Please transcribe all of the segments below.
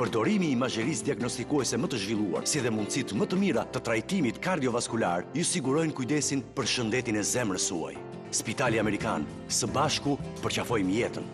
përdorimi i imazherisë diagnostikuese më të zhvilluar, si dhe mundësitë më të mira të trajtimit kardiovaskular, ju sigurojnë kujdesin për shëndetin e zemrës suaj. Spitali Amerikan, së bashku përqafojmë jetën.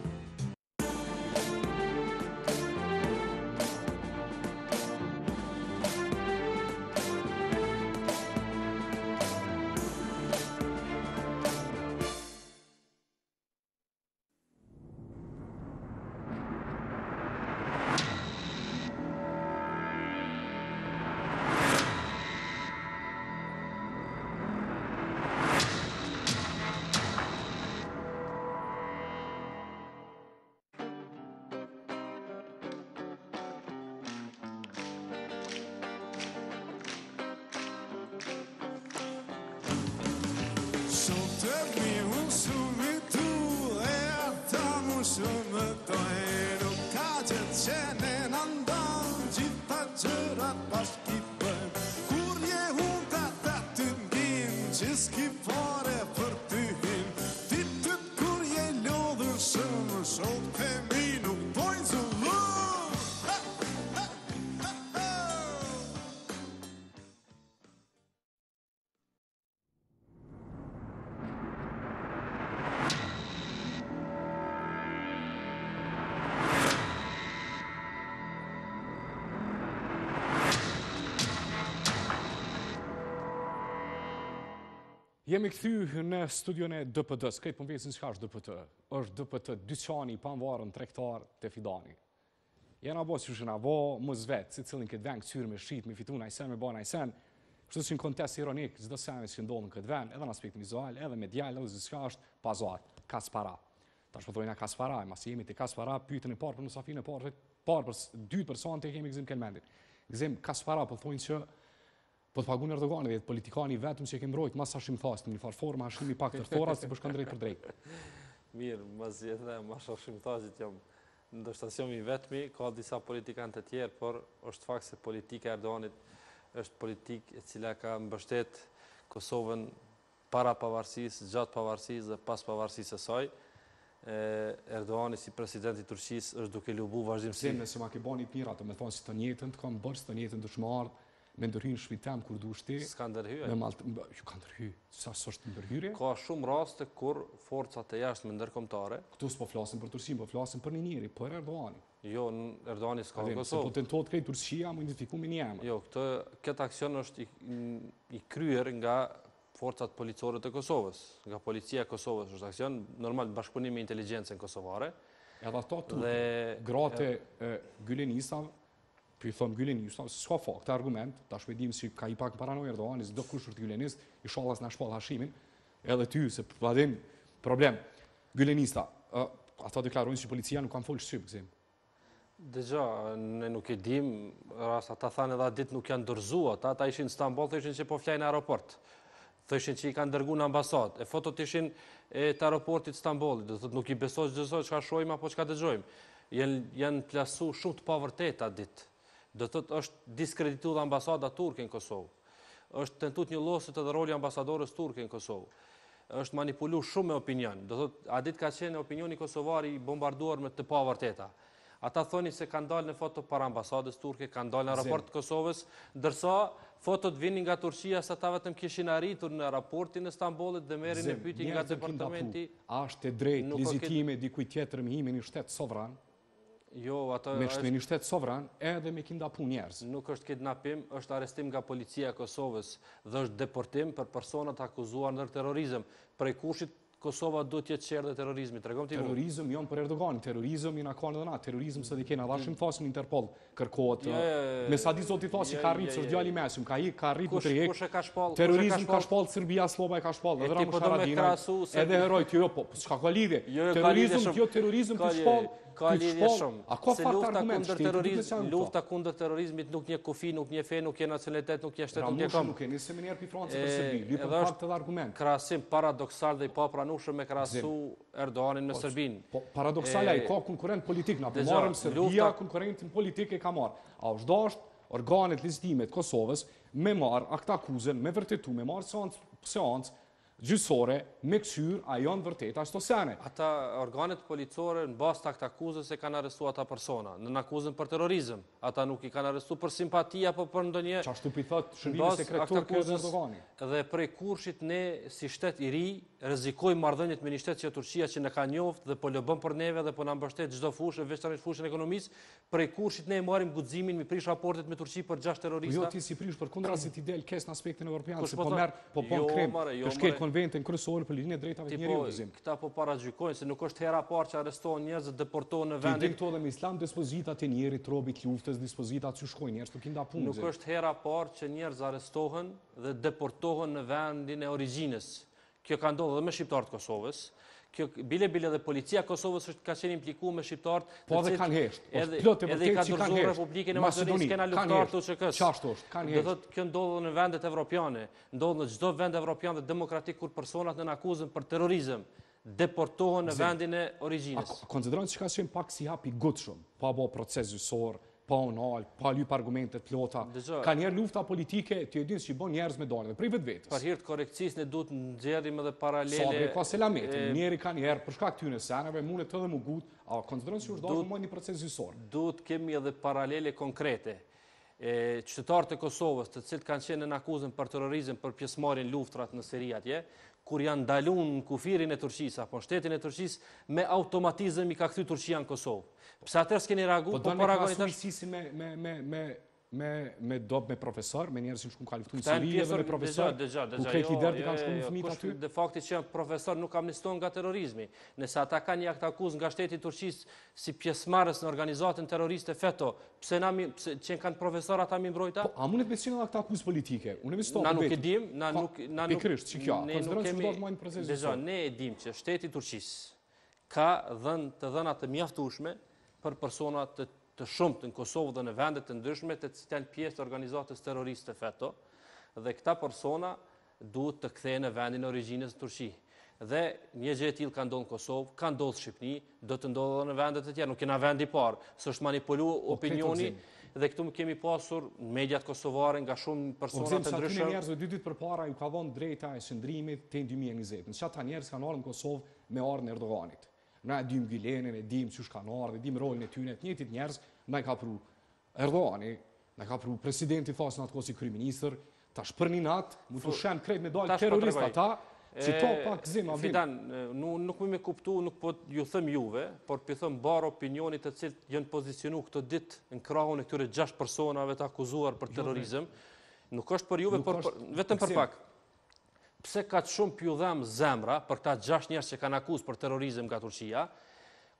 Jemi këthy në studion e DPD-s, këtë përmvesin që ka është DPT, është DPD dyqani, panvarën, trektar, të fidani. Jena bo që shëna bo, më zvetë, si cilin këtë venë, këtyrë me shqit, me fitu në ajsen, me ba në ajsen, që në kontest ironik, zdo senës që ndonë në këtë venë, edhe në aspektin vizual, edhe me djallë, edhe zishka është pazar, kas para. Ta është pëthrojnë a kas para, e masi jemi të kas para, pyjtën e parë për në e parë, parë për dytë personë të kemi gëzim kelmendit. Gëzim, kas para pëthrojnë po që Po të pagunë Erdogani dhe politikani vetëm që e ke mbrojt, mas sa shimë thasë, të një farë forë, ma shimë i pak tërthora, si përshkën po drejt për drejt. Mirë, mas i dhe, ma sa thasë, të jam ndështasjom i vetëmi, ka disa politikanë të tjerë, por është fakt se politika Erdoganit është politik e cila ka mbështet Kosovën para pavarësis, gjatë pavarësis dhe pas pavarësis e saj. Erdoani si presidenti Turqis është duke ljubu vazhdimësi. Se se ma ke bo pira të me thonë si të njetën të kam bërë, si të me ndërhyjnë shvitem kur du shti. Ska ndërhyjnë? Ju ka ndërhyjnë, sa sështë të ndërhyjnë? Ka shumë raste kur forcat e jashtë me ndërkomtare. Këtu s'po flasin për Tursin, po flasin për një njëri, për Erdoani. Jo, Erdoani s'ka në Kosovë. po tentot këtë Tursia, mu identifiku me njëma. Jo, këtë aksion është i kryer nga forcat policore të Kosovës. Nga policia Kosovës është aksion, normal bashkëpunim e inteligencën kosovare. Edhe ato të gratë e gylenisavë, i thëmë gyllin, s'ka fa, këtë argument, ta shpedim si ka i pak paranoj Erdogan, zdo kushur të gyllinist, i shalas në shpal hashimin, edhe ty, se përpadim, problem, gyllinista, ata deklarojnë që policia nuk kam folë shqip, këzim. Dhe gjë, ne nuk i dim, rrasa ta thanë edhe ditë nuk janë dërzua, ata ta ishin Stambol, të ishin që po flajnë aeroport, të ishin që i kanë dërgu në ambasat, e fotot ishin e të aeroportit Stambol, dhe nuk i besoj gjëzoj, qka shojmë apo qka dëgjojmë, janë plasu shumë të pavërtet atë ditë. Do të është diskreditu dhe ambasada turke në Kosovë. është të një losët të roli ambasadorës turke në Kosovë. është manipulu shumë me opinion. Do të a adit ka qenë opinioni Kosovari bombarduar me të pavërteta. Ata thoni se kanë dalë në foto para ambasadës turke, kanë dalë në raport të Kosovës, dërsa fotot vinin nga Turqia sa ta vetëm kishin arritur në raportin e Stambolit dhe merin e pyti nga departamenti. A është e drejt, lizitime, dikuj tjetër më himin i shtetë sovran. Jo, ato është... Me një shtetë sovran, edhe me kinda pun njerës. Nuk është kidnapim, është arestim nga policia Kosovës dhe është deportim për personat akuzuar nërë terrorizm. Prej kushit Kosova do tjetë qerë dhe terrorizmi. Tregom t'i Terrorizm jonë për Erdogan, terrorizm i në kone dhe na. Terrorizm se dhe kena, dhe shumë thosin Interpol kërkot. me sa di zot i thosin ka rritë, sërë djali mesim, ka i ka rritë të rikë. Kush e ka shpallë? Terrorizm ka shpallë, Serbia, Sloba ka shpallë. Po edhe ramë shara dinë, edhe heroj, tjo jo po, s'ka ka lidhje. Jo, jo, terrorizm, tjo terrorizm të shpallë, ka linje A ko fakt argument shtetë? Lufta kundër terrorizmit nuk një kufi, nuk një fe, nuk një nacionalitet, nuk një shtetë, pra nuk një komë. Ramushu nuk e një seminar për Francë për Serbi, lupën fakt të dhe argument. Krasim paradoksal dhe i pa pranushu me krasu Erdoganin me po, Serbin. Po, paradoksal i ka konkurent politik, në përmarëm Serbia, konkurentin politik e ka marë. A është do është organet listimet Kosovës me marë akta kuzën, me vërtetu, me marë gjysore me këshyr ajo në vërtet ashtë osjane. Ata organet policore në bas të akuzës e kanë arrestu ata persona, në në akuzën për terorizm. Ata nuk i kanë arrestu për simpatia, për për ndonje... Qa shtu pithat shërbime sekretur kërës në dogani? Dhe prej kurshit ne, si shtet i ri, rezikoj mardhënjit me një shtet që Turqia që në ka njoftë dhe po lëbëm për neve dhe po në mbështet gjdo fushë, veçtarit fushën e ekonomisë, prej kurshit ne e marim gudzimin mi prish raportet me Turqi për gjash terrorista. Jo, ti si prish për kundra si ti del kes në aspektin e Europianë, se po, po merë, po pon krim, për shkel ventin kryesorin për linjën e drejtave njerëzore. Po, këta po paragjykojnë se nuk është hera e parë që arrestohen njerëz dhe deportohen në vendin e tyre. Këto dhe me Islam dispozita e njerit tropi, luftës, dispozita që shkojnë ashtu të kinda punë. Nuk është hera e parë që njerëz arrestohen dhe deportohen në vendin e origjinës. Kjo ka ndodhur edhe me shqiptarët e Kosovës bile bile dhe policia Kosovës është ka qenë impliku me shqiptarët po dhe kanë hesht po, edhe i ka dërzu Republikën e Macedonisë kena luftarë të që qashtu është kanë hesht dhe thotë kjo ndodhë në vendet evropiane ndodhë në gjdo vend evropiane dhe demokratik kur personat në akuzën për terrorizm deportohën në vendin e originës a konzideronë që ka qenë pak si hapi gutë shumë pa bo proces gjysorë Po, pa në alë, pa lypë argumentet plota. Ka njerë lufta politike, të jedinës që i bon njerës me dalë dhe prive vetë vetës. Par hirtë koreksis në du të në gjerim edhe paralele... Sa ka pas e lametin, njeri ka njerë, përshka këty në senave, mune të dhe më gutë, a konsiderën që është dalë në mojnë një proces zysorë. Du të kemi edhe paralele konkrete. Qëtëtarë të Kosovës, të cilët kanë qenë në akuzën për terrorizm për pjesmarin luftrat në Seriat, kur janë dalun në kufirin e Turqisë, apo në shtetin e Turqisë, me automatizëm i ka këthy Turqia në Kosovë. Pse atërës keni ragu... po paragoni të... Po të pasu i sisi me, me, me me dobë me profesor, me njerës që në shkun kalë këtu në sëri edhe me profesor, ku kek jo, i derdi jo, kanë shkun në fëmi aty. De fakti që profesor nuk amniston nga terorizmi, nëse ata kanë një aktakuz nga shtetit Turqis si pjesmarës në organizatën terroriste FETO, pëse që në kanë profesor ata mi mbrojta? Po, a mu në të besinë në aktakuz politike? Na nuk e dim, në nuk... Pekrysht, që kjo, konsideron që mdojtë mojnë prezesi sërë. Ne e dim që shtetit Turqis ka dhenat të mjaftushme për personat të shumë të në Kosovë dhe në vendet të ndryshme të cëtjen pjesë të organizatës terroriste feto, dhe këta persona duhet të kthejë në vendin originës të Turqi. Dhe një gjë e tillë ka ndonë Kosovë, ka ndonë Shqipni, do të ndodhë në vende të tjera, nuk kena vendi parë, parë, s'është manipuluar po, opinioni dhe këtu më kemi pasur mediat kosovare nga shumë persona të ndryshëm. Në sa njerëz dy ditë përpara ju ka dhënë drejta e shndrimit te 2020. Sa ta njerëz kanë ardhur në Kosovë me ardhmën Erdoganit na e dim gjilenin, e dim qysh kanë ardhur, e dim rolin e tyre, të njëjtit njerëz, ndaj ka pru Erdogani, na ka pru presidenti fasin atë kohë si kryeministër, tash për një natë, më të krejt me dalë po, terrorist ata. Si to pak zim, avim. Fidan, nuk, nuk mi me kuptu, nuk po ju thëm juve, por për thëm barë opinionit të cilët jënë pozicionu këtë ditë në krahun e këtyre gjashtë personave të akuzuar për terrorizëm. Nuk është për juve, por, është, vetëm për pak pse ka të shumë pyu dhëm zemra për këta gjashtë njerëz që kanë akuzë për terrorizëm nga Turqia,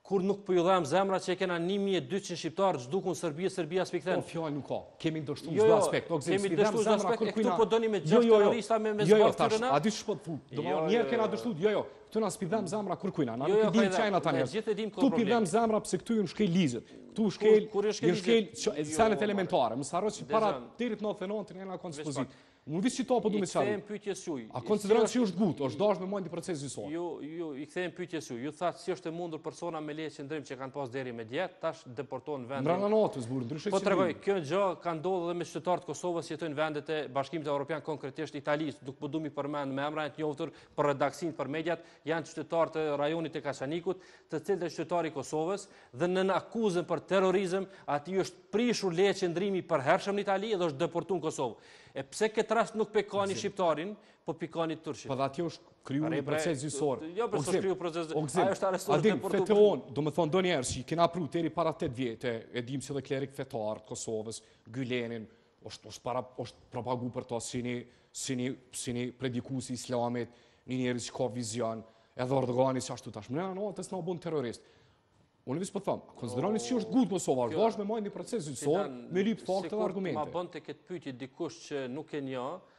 kur nuk pyu dhëm zemra që e kena 1200 shqiptar që dukun në Serbi, Serbia s'i thënë. Po kemi ko. Kemë ndoshtum jo, çdo jo, aspekt. Nuk kemi ndoshtum çdo aspekt. këtu po doni me jo, gjashtë terrorista me me zbardhë të rëna? a di ç'po thon? Do të thonë kena ndoshtu. Jo, jo. Tu na spidham mm. zemra kur kuina. Na nuk di çajin ata njerëz. Gjithë e dim këto. Tu pidham zemra pse këtu jun shkel ligjet. Tu shkel. Kur shkel ligjet. Sanet elementare. më harro që para tirit 99 në konspozit. Më vishë qita apo du me qarë? I këthejmë pytjes ju. A konsiderant që ju është gutë, është dashë me mojnë të proces njësorë? Ju, ju, i këthejmë pytjes ju. Ju thashtë si është e mundur persona me lejë që ndrim që kanë pas deri me djetë, tash deportohen vendin. Në rrana natë, zburë, e që Po të regoj, kjo në gjë ka ndodhë dhe me qëtëtarët Kosovës jetojnë vendet e bashkimit e Europian, konkretisht Italisë, duke përdu po mi përmenë me emra të për redaksin për janë rajonit të Kosovës, dhe akuzën për është prishur ndrimi për në dhe është në Kosovë. E pse këtë rast nuk pekani shqiptarin, po pekani turshit? Po dhe atje është kryu një proces gjysor. Jo, për së kryu proces gjysor. Ogzim, adim, feteon, do më thonë, do njerë që i kena pru teri para 8 vjetë, e dim si dhe klerik fetar të Kosovës, Gjulenin, është propagu për to si një predikusi islamit, një njerë që ka vizion, edhe Ordogani që ashtu tashmë. Në, në, në, të në bunë terrorist. Unë vis po them, konsideroni si është gut Kosova, është vazhdim me marrë një proces zyrtësor me lip fakte dhe argumente. Ma bën te këtë pyetje dikush që nuk e njeh,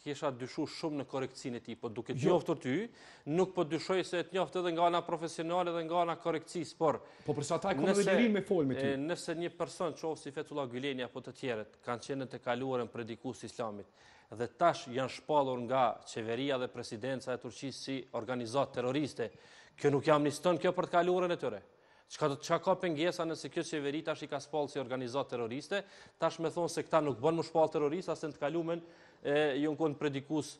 kisha dyshu shumë në korrekcinë e tij, po duke të jo. qoftë ty, nuk po dyshoj se të njoftë edhe nga ana profesionale dhe nga ana korrekcisë, por po përse ata kanë dhënë me fol me Nëse një person qoftë si Fetulla Gyleni apo të tjerët kanë qenë të kaluarën predikues islamit dhe tash janë shpallur nga qeveria dhe presidenca e Turqisë si organizatë terroriste, kjo nuk jam niston kjo për të kaluarën e tyre. Qa ka pëngjesa nëse kjo qeveri tash i ka spallë si organizat terroriste, tash me thonë se këta nuk bënë më shpalë terrorista, asë në të kalumen ju në konë predikus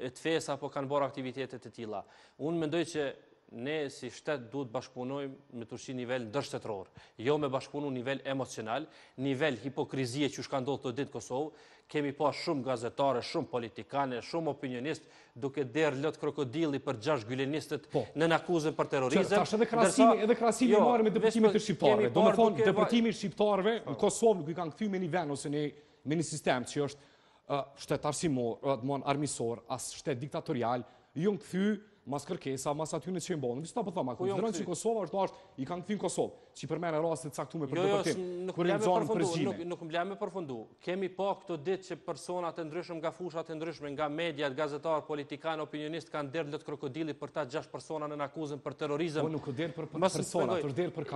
të fesa, apo kanë borë aktivitetet e tila. Unë mendoj që ne si shtet duhet bashkëpunojmë me tërshi nivel ndërshtetror, jo me bashkëpunu nivel emocional, nivel hipokrizie që shka ndodhë të ditë Kosovë, kemi pa shumë gazetare, shumë politikane, shumë opinionist, duke derë lëtë krokodili për gjash gjylenistet po, në nakuzën për terorizem. Qërë, ta edhe krasimi, edhe krasimi jo, marë me deportimit të shqiptarve, do me thonë deportimi ba... shqiptarve, në po. Kosovë nuk i kanë këthy me një ven ose një, me një sistem që është uh, shtetarësimor, uh, armisor, as shtet diktatorial, ju në këthy, mas kërkesa, mas aty në qembonë. Vistë ta pëthoma, po ku zdrën jo, që Kosova është ashtë, i kanë këthin Kosovë, që i përmene rastet caktume për dëpëtim, kërë në zonë zhjine. Nuk më blemë përfundu. Kemi po këto ditë që personat e ndryshme nga fushat e ndryshme, nga mediat, gazetar, politikan, opinionist, kanë derdë lëtë krokodili për ta gjash persona në akuzën për terorizm. Po nuk derdë për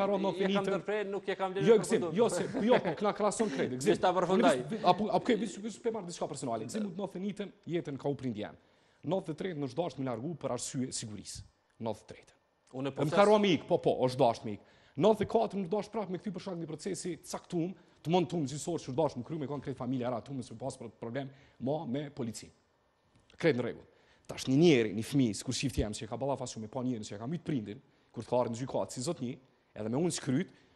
kauzën, vetëm Jo, jo, jo po, vetën ka u prindjen. Në të tretë është dashtë me largu për arsye sigurisë. Në të Unë Në më karua mik, po, po, është dashtë me 94 Në të katë dashtë me këtë për një procesi të procesi të të mund të mund të me të mund të mund të mund të mund të mund të mund të mund të mund të një njeri, një të mund shift mund se ka të mund të mund të mund të mund të mund të mund të mund të mund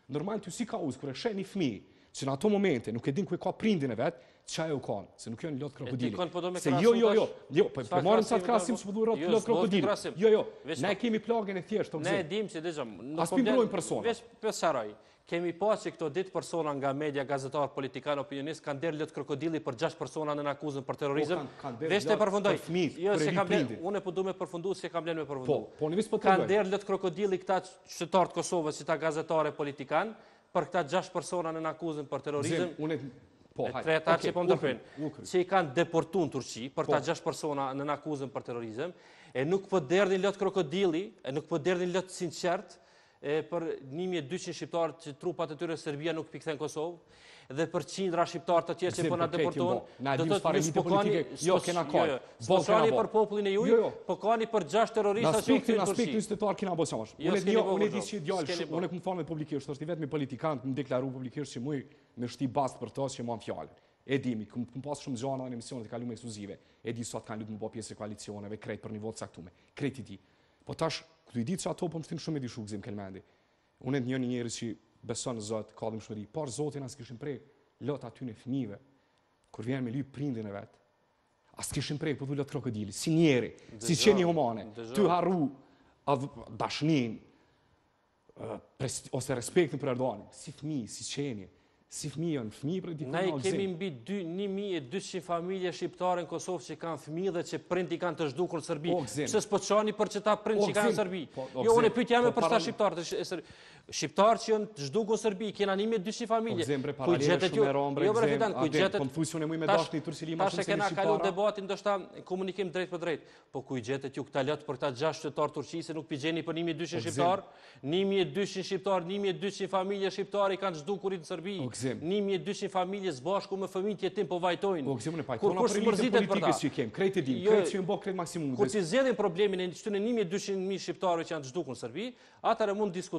të mund të mund të mund të që në ato momente nuk e din ku e ka prindin e vetë, qa e u kanë, se nuk janë lotë krokodili. Po se jo, jo, jo, jo, po e marëm sa të krasim që përdujë rotë lotë krokodili. Jo, jo, ne kemi plagën e thjeshtë, ne e dim që dizëm, aspim po brojnë persona. Vesh për saraj, kemi pas që këto ditë persona nga media, gazetarë, politikanë, opinionistë, kanë derë lotë krokodili për 6 persona në akuzën për terrorizëm. Po, vesh të përfundoj, jo, unë e përdu me përfundu, se kam lënë me përfundu. Kanë derë lotë krokodili këta qëtartë Kosovës, që ta politikanë, për këta gjash persona në nakuzën për terorizm, e po, treta që po më të që i kanë deportu në Turqi për këta po. gjash persona në nakuzën për terorizm, e nuk për po derdhin lëtë krokodili, e nuk për derdhin lëtë sinë qertë, për 1200 shqiptarë që trupat e tyre Serbia nuk pikëthe në Kosovë, dhe për qindra shqiptar të tjerë që po na deportojnë, po. do të thotë spokoni, jo kena kohë. Jo, për popullin e juj, jo, jo. po kani për gjashtë terrorista që kanë në aspekt të kena bosh. Unë di, unë di të djalë, unë kam thënë publikisht, është i vetmi që më publikisht se muj me shtyp bast për to që mua E di mi, kum pas shumë zgjona në emisionet e kaluara ekskluzive. E di sot kanë lutur të bëj po pjesë e koalicioneve krejt për një votë caktuar. Krejt i Po tash, ku i di çato, po më shumë e di Kelmendi. Unë e të një njerëz që besonë zot ka dhëm shëri por zoti na s'kishin prej, lot aty në fëmijëve kur vjen me ly prindin e vet as kishin prej, po dulat krokodili si njerë si çeni humane ty harru av dashnin ose respektin për Erdogan si fëmi si çeni si fëmi on fëmi për ditën ne kemi mbi 2200 familje shqiptare në Kosovë që kanë fëmijë dhe që prind i kanë të zhdukur në Serbi pse s'po çani për çeta prind që kanë në Serbi po, jo unë pyet jam po, për sta shqiptarë Shqiptarë që jënë të zhdukën Sërbi, kena nimi e dyshi familje. Po gjetet ju, jo bre po e mujme dashtë një tërsi lima shumë se një Shqiptarë. Ta shë kena debatin, do shta komunikim drejt për drejt. Po ku gjetet ju këta letë për këta gjashtë qëtarë tërqi, se nuk pëgjeni për 1.200 e dyshi po, Shqiptarë. Nimi e dyshi Shqiptarë, nimi e dyshi familje Shqiptarë i kanë zhdukurit në Sërbi. Po, nimi e dyshi familje zbashku me fëmin të jetim po vajtojnë.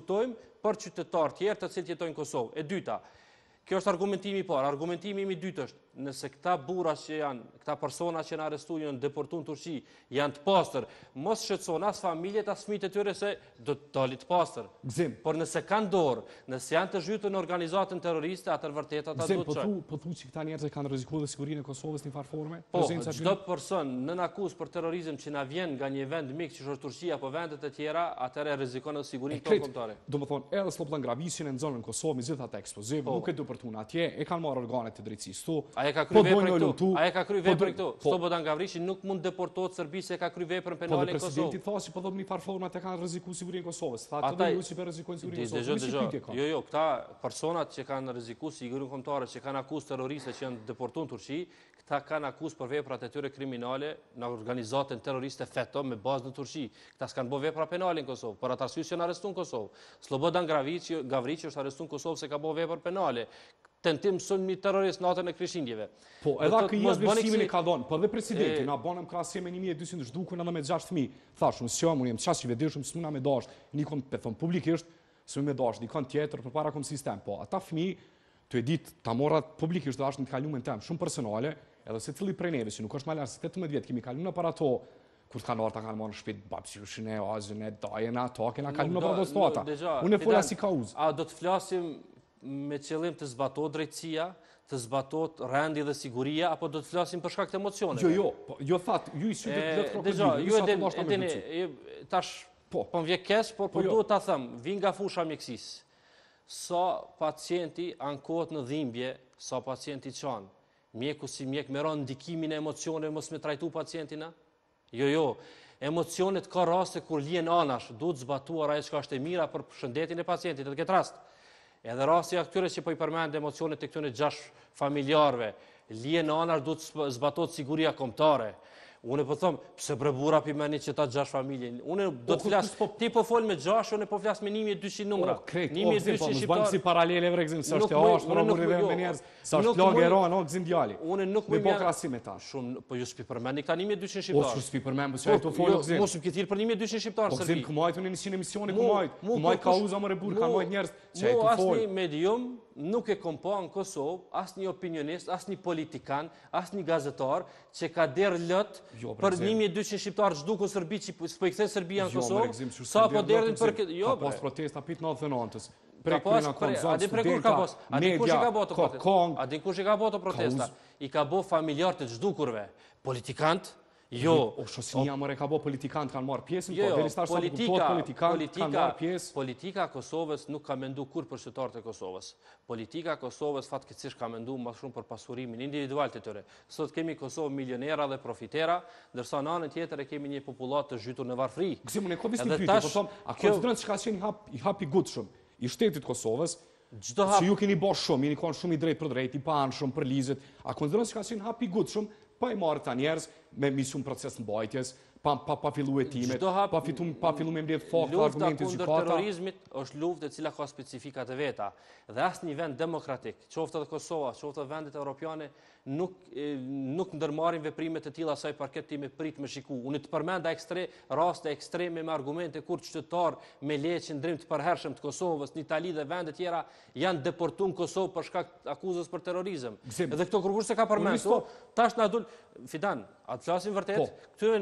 Po për qytetarë tjerë të cilët jetojnë në Kosovë. E dyta, Kjo është argumentimi i parë. Argumentimi i dytë është, nëse këta burra që janë, këta persona që janë arrestuar janë deportuar në Turqi, janë të pastër. Mos shqetëson as familjet as fëmijët e tyre se do të dalin të pastër. Gzim. Por nëse kanë dorë, nëse janë të zhytur në organizatën terroriste, atë vërtet ata do po të Po tu, po tu që këta njerëz kanë rrezikuar të sigurinë e Kosovës në far forme, po, prezenca çdo qyri... person nën nakus për terrorizëm që na vjen nga një vend mik që është Turqia apo vende të tjera, atëre rrezikon sigurinë tonë kombëtare. Domethënë, edhe sot plan gravisin në zonën e Kosovës me gjithatë eksplozive, po. nuk e duhet përtun atje, e kanë marë organet e drejtësis tu. A e ka po kry vepër këtu? A e ka kry po vepër e këtu? Sto po- Bodan Gavrishi nuk mund deportohet Sërbisë e ka kry vepër në penale në Kosovë. Po dhe presidenti tha po përdo më një parformat e kanë rëziku sigurinë në Kosovës. Tha të dhe ju si për rëzikojnë në Kosovës. Dhe gjë, Jo, jo, këta personat që kanë rëziku sigurinë komtare, që kanë akus terroriste që janë deportun Turqi, këta kanë akus për veprat e tyre kriminale në organizatën terroriste feto me bazë në Turqi. Këta s'kanë bo vepra penale në Kosovë, për atë arsysë që në arrestu në Kosovë. Slobodan Gavrici është arrestu në Kosovë se ka bo vepra penale tentim sunmi terrorist natën e krishindjeve. Po, edhe kë jesë besimin e ka dhonë, po dhe presidenti, na banëm krasje me 1200 shdukën edhe me 6 fëmi, thashmë, së qëmë, unë jem qasë që vedirë shumë, së muna me dashtë, nikon për po thëmë publikisht, së me dashtë, nikon tjetër, për para këmë sistem, po, ata fmi të edit ditë, ta morat publikisht dhe ashtë në të kalumë në temë, shumë personale, edhe se cili prej neve, që nuk është malar, se 18 vjetë, kemi kalumë në para to, kur të kanë orë, ta kanë marë në shpitë babësjushin e, azën e, dajena, ta, kena kalumë në para Unë e fola si kauzë. A, do të flasim me qëllim të zbatohet drejtësia, të zbatohet rendi dhe siguria apo do të flasim për shkak të emocioneve? Jo, jo, po, jo fat, ju i sytë të lë të krokodil. Jo, ju të dini, tash po, po vjekës, por po, po duhet ta them, vi nga fusha mjekësisë. Sa pacienti ankohet në dhimbje, sa pacienti çon. Mjeku si mjek merron ndikimin e emocioneve mos me trajtu pacientin Jo, jo. Emocionet ka raste kur lien anash, duhet zbatuar ajo që është e mira për shëndetin e pacientit në këtë rast. Edhe rasti aktyre që po i përmend emocionet e këtyre gjashtë familjarëve, lije në anash duhet zbatohet siguria kombëtare. Unë po them, pse për burra pi mani që ta gjash familjen. Unë po do të flas, po ti po fol me gjash, unë po flas me 1200 numra. 1200 po, shqiptar. Nuk si paralele vre gzim, është e hosh, por nuk rivem jo. me njerëz. Sa është lagë ero, jo. no gzim djali. Unë nuk më po krasim me ta. Shumë, po ju s'pi përmendni këta 1200 jo, shqiptar. Po ju s'pi përmend, po s'ai të folo gzim. Mos u kthir për 1200 shqiptar, s'pi. Po gzim, kumajtun në 100 emisione, kumajt. Kumajt kauza më rebur, kumajt njerëz. Çe të fol. Mo asni medium, nuk e kompoa në Kosovë asë një opinionist, asë një politikan, asë një gazetar që ka derë lëtë jo, për 1200 shqiptarë gjduko sërbi që për po- po i këthe sërbija në jo, Kosovë, sa po derë lëtë për këtë... Jo, ka pas protesta pitë në dhe nëntës. Ka pas, adin për kur ka pas? Adin kush i ka bo të protesta? i ka bo protesta? I ka bo familjarët të gjdukurve, politikantë, Jo, o shosinia mërë e ka bo kanë marë pjesën, jo, po dhe listarë kanë marë Politika Kosovës nuk ka mendu kur për shqytarët e Kosovës. Politika Kosovës fatë këtësish ka mendu ma shumë për pasurimin individual të tëre. Sot kemi Kosovë milionera dhe profitera, dërsa në anën tjetër e kemi një populat të zhytur në varfri. Gëzimën e kovis një pyte, po tomë, a konzidrënë që ka qenë i hapi gutë shumë i shtetit Kosovës, që ju keni bo shumë, jeni konë shumë i drejt për drejt, i pa anë shumë, për lizet, a konzidrënë që ka qenë hapi gutë shumë, pa po i marë të njerës me misun proces në bajtjes, pa pa pa fillu hetimet, hap, pa fitum pa fillu me të fort argumente Lufta kundër terrorizmit është luftë e cila ka specifika të veta dhe asnjë vend demokratik, qoftë edhe Kosova, qoftë edhe vendet europiane nuk nuk ndërmarrin veprime të tilla sa i përket prit me shiku. Unë të përmenda ekstre raste ekstreme me argumente kur qytetar me leqin drejt të përhershëm të Kosovës, në Itali dhe vende tjera janë deportuar në Kosovë për shkak akuzës për terrorizëm. Edhe këto kurse ka përmendur, po- tash na Fidan, atë vërtet. Po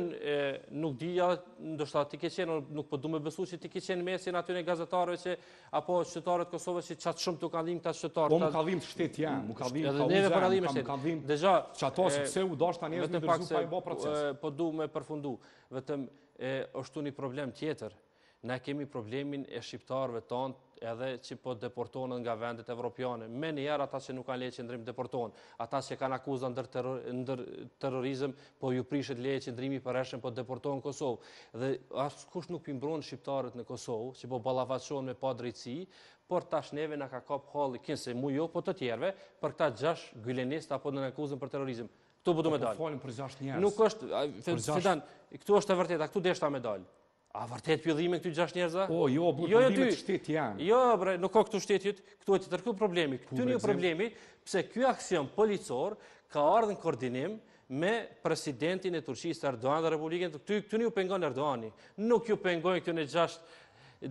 nuk dija, ndoshta ti ke qenë, nuk po du me besu që ti ke qenë mesin aty në gazetarëve që, apo qëtëtarët Kosovë që qatë shumë të kanë dhimë këta qytetarë. Po më kanë të shtetë jenë, më kanë dhimë ka uzemë, më kanë dhimë që ato se pse u dosh të njëzë në dërzu pa i bo proces. Po, po du me përfundu, vetëm është tu një problem tjetër, ne kemi problemin e shqiptarëve tanë edhe që po deportonën nga vendet evropiane. Me njerë ata që nuk kanë leje qëndrim deportonë, ata që kanë akuzën ndër, ndër terorizm, po ju prishet leje qëndrimi për eshen, po deportonën Kosovë. Dhe asë kush nuk pimbron shqiptarët në Kosovë, që po balafashon me pa drejtësi, por tash neve në ka kap halli kinëse mu jo, po të tjerve, për këta gjash gylenist apo në akuzën për terorizm. Këtu po do medalë. Po, po falim për Nuk është, fedan, është e vërteta, këtu deshta medalë. A vërtet pjellime këtu gjash njerëza? O, jo, bërë jo, jo të shtetë janë. Jo, bre, nuk ka këtu shtetit, këtu e të tërku problemi. Këtu një problemi, pse kjo aksion policor ka ardhën koordinim me presidentin e Turqisë, të Erdoğan dhe Republikën, këtu, këtu një pengon Erdoğani. Nuk ju pengon këtu një gjash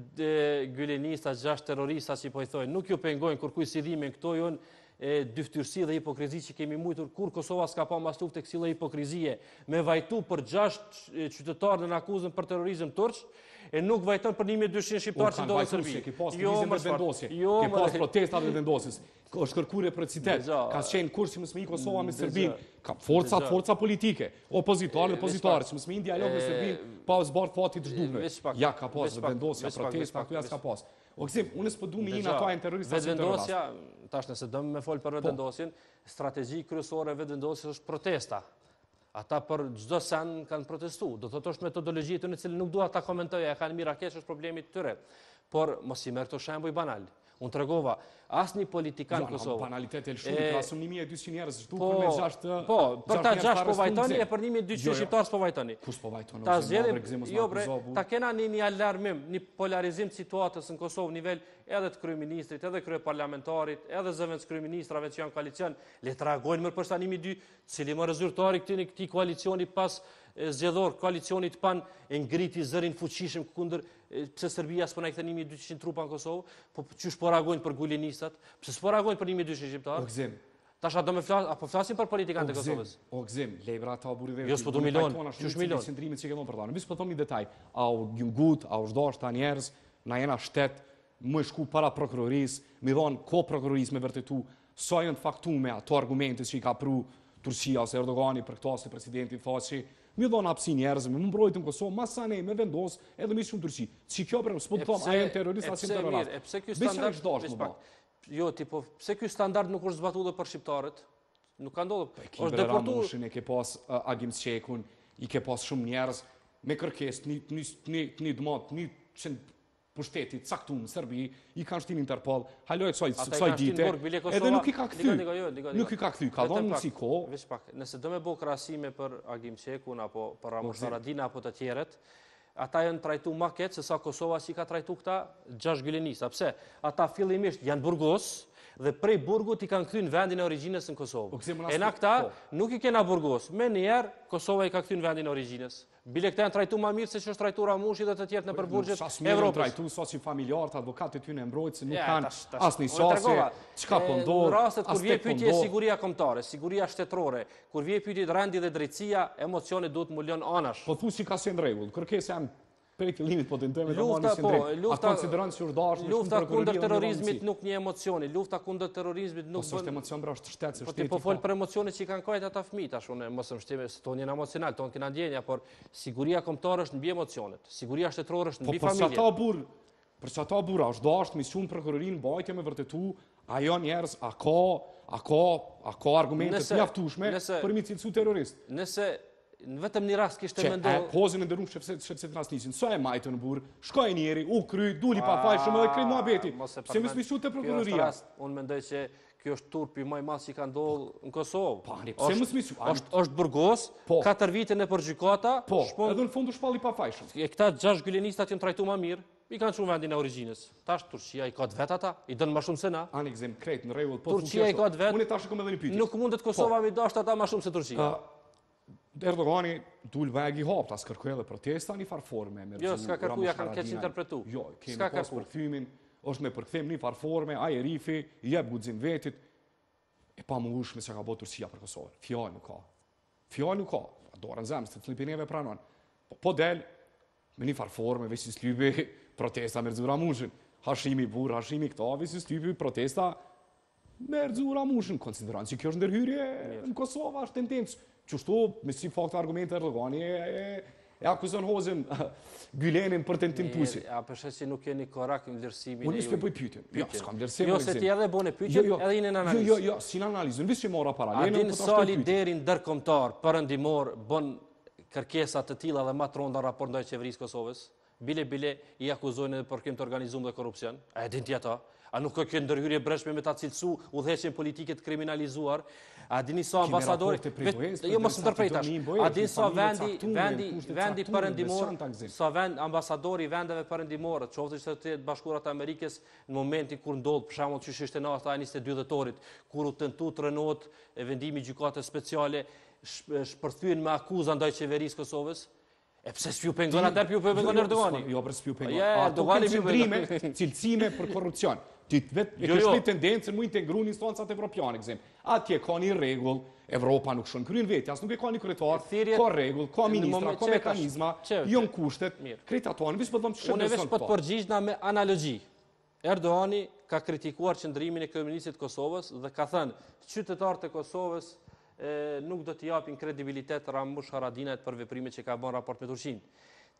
gjylenista, gjash terrorista, si po i thoi. Nuk ju pengon kërkuj i sidhime në këto jonë, e dyftyrsi dhe hipokrizi që kemi mujtur kur Kosova s'ka pa mas luft e kësile hipokrizie me vajtu për gjasht qytetarë në akuzën për terrorizm tërç e nuk vajton për 1.200 shqiptarë që do në sërbi. Unë kanë vajtu që pas vizim jo, dhe vendosje, jo, ki pas protestat dhe vendosjes, është kërkur e për citet, ka shenë kur që mësme i Kosova me Serbi, ka forca, forca politike, opozitarë dhe opozitarë, që mësme i në dialog me Serbi, pa vëzbarë të të shdukë, ja ka pas vendosja, protesta, kujas s'ka pas. O këzim, unë s'po du me i në tajnë terrorista si të rrasë. Tash nëse dëmë me folë për vetëvendosin, po. strategi kryesore vetëvendosin është protesta. Ata për gjdo sen kanë protestu. Do të të është metodologjitë në cilë nuk duha ta komentoja, e kanë mira keshë është problemit të tëre. Por, mos i mërë të shembuj banalë. Unë të regova, asë një politikanë jo, Kosovë. në banalitet e lëshumë, asë një 1200 e 200 njërës për me po, gjashtë... Po, për ta gjashtë po vajtoni e për një e 200 shqiptarës jo, jo. po vajtoni. Kus po vajtoni? Ta zhjelim, jo bre, ta kena një një alarmim, një polarizim situatës në Kosovë, nivel edhe të kryu ministrit, edhe kryu parlamentarit, edhe zëve kryeministrave kryu ministrave që janë koalicion, le të reagojnë mërë përsa njëmi 2, cili më rezultari këti një këti koalicioni pas zgjedhor koalicionit pan e ngriti zërin fuqishëm kundër pëse Serbia s'pona e këta 1.200 trupa në Kosovë, po që po reagojnë për gulinistat, pse s'po reagojnë për 1.200 shqiptar? O gzim. Ta do më me apo flasim për politikanë të Kosovës? O gzim, lebra ta burive, vetë. Jo, shmi lënë, që shmi lënë, që shmi po lënë, që shmi lënë, që shmi lënë, që një detaj, që shmi lënë, që shmi lënë, që shmi lënë, që shtet, lënë, që para lënë, më shmi ko që me lënë, që shmi lënë, që shmi që i lënë, që shmi lënë, që shmi lënë, që Mi dhon hapsin njerëz, më mbrojtë në Kosovë, mas sa ne me vendos edhe më shumë turqi. Si kjo pra, s'po të them, ai është terrorist as i terrorist. Pse ky standard është dashur më pak? Jo, tipo, pse ky standard nuk është zbatuar për shqiptarët? Nuk ka ndodhur. Është deportuar. Ne ke pas Agim Çekun, i ke pas shumë njerëz me kërkesë, ni ni ni ni domat, ni pushteti caktum Serbi i kanë shtin Interpol, halojt soj dite, edhe nuk i ka këthy, jo, nuk i ka këthy, ka dhonë në si ko. Nëse do me bo krasime për Agim Qekun, apo për po, Ramon Saradina, apo të tjeret, ata janë trajtu ma ketë, se sa Kosova si ka trajtu këta gjash gëllinisa. Pse, ata fillimisht janë burgos, dhe prej burgut i kanë këthy në vendin e originës në Kosovë. Po, e na këta, po. nuk i kena burgos, me njerë, Kosova i ka këthy në vendin e originës. Bile këta janë trajtu ma mirë se që është trajtu Ramushi dhe të tjetë në po, përburgjët Evropës. Shasë mirë në trajtu, sasë që familjarë të advokatit ty në mbrojtë se nuk kanë asë një sasë, që ka pëndorë, asë të pëndorë. Në rastet, kur vje po pytje e siguria komtare, siguria shtetrore, kur vje pytje i drendi dhe drejtsia, emocionit duhet mullion anash. Po thu si ka se në regullë, kërkes e prej limit, po tentojmë të marrim po, si drejtë. Lufta po, lufta, si urdash, lufta kundër terrorizmit nuk një emocioni, lufta kundër terrorizmit nuk është bën... emocion, bra është shtet, është po shteti. Po ti po fol për emocionet që i kanë kohet ata fëmijë tash unë mos më shtimë se tonë emocional, tonë kanë ndjenja, por siguria kombëtare është mbi emocionet. Siguria shtetërore është po, mbi familjen. Po sa ta burr, për sa ta burra, është dashur mision prokurorin mbajtje me vërtetu, a janë njerëz, a ka, a ka, a ka argumente të mjaftueshme për mi cilësu terrorist. nëse Në vetëm një rast kështë të mendo... Që, hozin e ndërru, që pëse të nasë nisin, së e majtë në burë, shkoj njeri, u kry, du li pa falë, shumë dhe kry në abeti. Se më smisu të prokuroria. Unë mendoj që kjo është turpi maj masë që ka ndollë në Kosovë. Pse se më smisu. është burgos, 4 vite në përgjikota. Po, edhe në fundu shpalli pa falë shumë. E këta gjash gëllenistat që në trajtu ma mirë. I kanë qënë vendin e originës. Tash Turqia i ka të vetë ata, i dënë ma shumë se na. Ani këzim në rejullë, po të të të të të të të të të të të të të të të Erdogani dul vajag i hopë, ta së kërkuj edhe protesta një farforme. Jo, s'ka kërku, ja kanë keq interpretu. Jo, kemi pas përthimin, është me përthim një farforme, a e rifi, jep budzin vetit, e pa më ushme që ka bëtë Turqia për Kosovën. Fjoj nuk ka. Fjoj nuk ka. Do rënë zemë, të të lipineve pranon. Po, po del, me një farforme, veç një slybi protesta me rëzura mushin. Hashimi bur, hashimi këta, veç një slybi protesta... Merzu Ramushin, konsideranë që kjo është ndërhyrje në Kosovë, është tendencë, qështu me si fakt argumente e, rëgani, e akuzon hozin Gylenin për tentim pusi. A përshë që nuk jeni korak në vlerësimin e ju? Unë ishte jo, jo, për pytin. Jo, s'ka vlerësimin e ju. Jo, se ti edhe bone jo, pytin, edhe jine në analizë. Jo, jo, jo, si në analizë, në visë që mora para. A din sali derin dërkomtar për ndimor bon kërkesat të tila dhe matron në raport në e qeverisë Kosovës? Bile, bile, i akuzojnë edhe për kim të organizum dhe korupcion. A din ti ato? A nuk ka kjo ndërhyrje brendshme me ta cilësu udhëheqjen politike të kriminalizuar? A dini sa ambasadori? Jo mos ndërprejta. A dini sa vendi vendi vendi perëndimor? Sa vend ambasadori vendeve perëndimore, çoftë se të bashkuarat e Amerikës në momentin kur ndodh për shembull çështë shtena ata 22 dhjetorit, kur u tentu të rënohet vendimi i gjykatës speciale shpërthyen me akuza ndaj qeverisë Kosovës. E pse s'ju pengon atë, s'ju pengon Erdogani? Jo, për s'ju pengon. Ja, Erdogani për ndrime, cilësime për korrupsion. E kështë një tendenë që të integru një instancat evropian, a tje ka një regull, Evropa nuk shënë kryin vetë, asë nuk e ka një kryetar, ka regull, ka ministra, ka mekanizma, jënë kushtet, kryetë ato, anë, vishë pëtëm po që shënë nësën të pa. Unë e vishë po me analogji. Erdoani ka kritikuar qëndrimin e këmënisit Kosovës dhe ka thënë, qytetarët e Kosovës nuk do të japin kredibilitet Rambush Haradinajt për veprime që ka bon raport me Turqinë.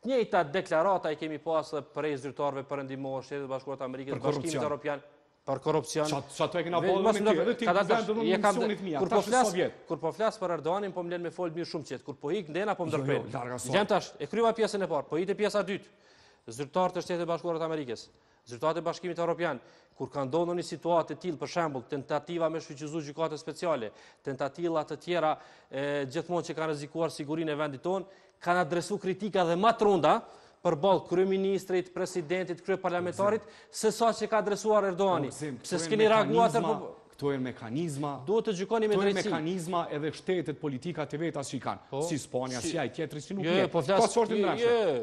Njëta deklarata i kemi pas dhe prej zyrtarve për endimohë shtetet bashkurat Amerikës, bashkimit Europian, për korupcion. Sa të e kena bollë me ty, edhe ti vendë dhe në misionit mija, ta po shë sovjet. Kur po flasë për Erdoganin, po më lenë me folë mirë shumë qëtë, kur po hikë ndena, po më jo, jo, dërpenë. Gjem tash, e kryva pjesën e parë, po hikë pjesa dytë, zyrtarë të shtetet bashkurat Amerikës, zyrtarë të bashkimit Europian, kur ka ndonë një situatë të tilë, për shembul, tentativa me shfyqizu gjukate speciale, tentativa të tjera gjithmonë që ka rezikuar sigurin e vendit tonë, kanë adresu kritika dhe trunda për balë kërë ministrit, presidentit, kërë parlamentarit, se sa që ka adresuar Erdoani. Se s'kini reaguar të... Po- Këto e mekanizma... Do të me drejtësi. Këto e mekanizma edhe shtetet politikat e vetas që i kanë. Po, si Spania, si ajë tjetëri, si nuk jetë. Po në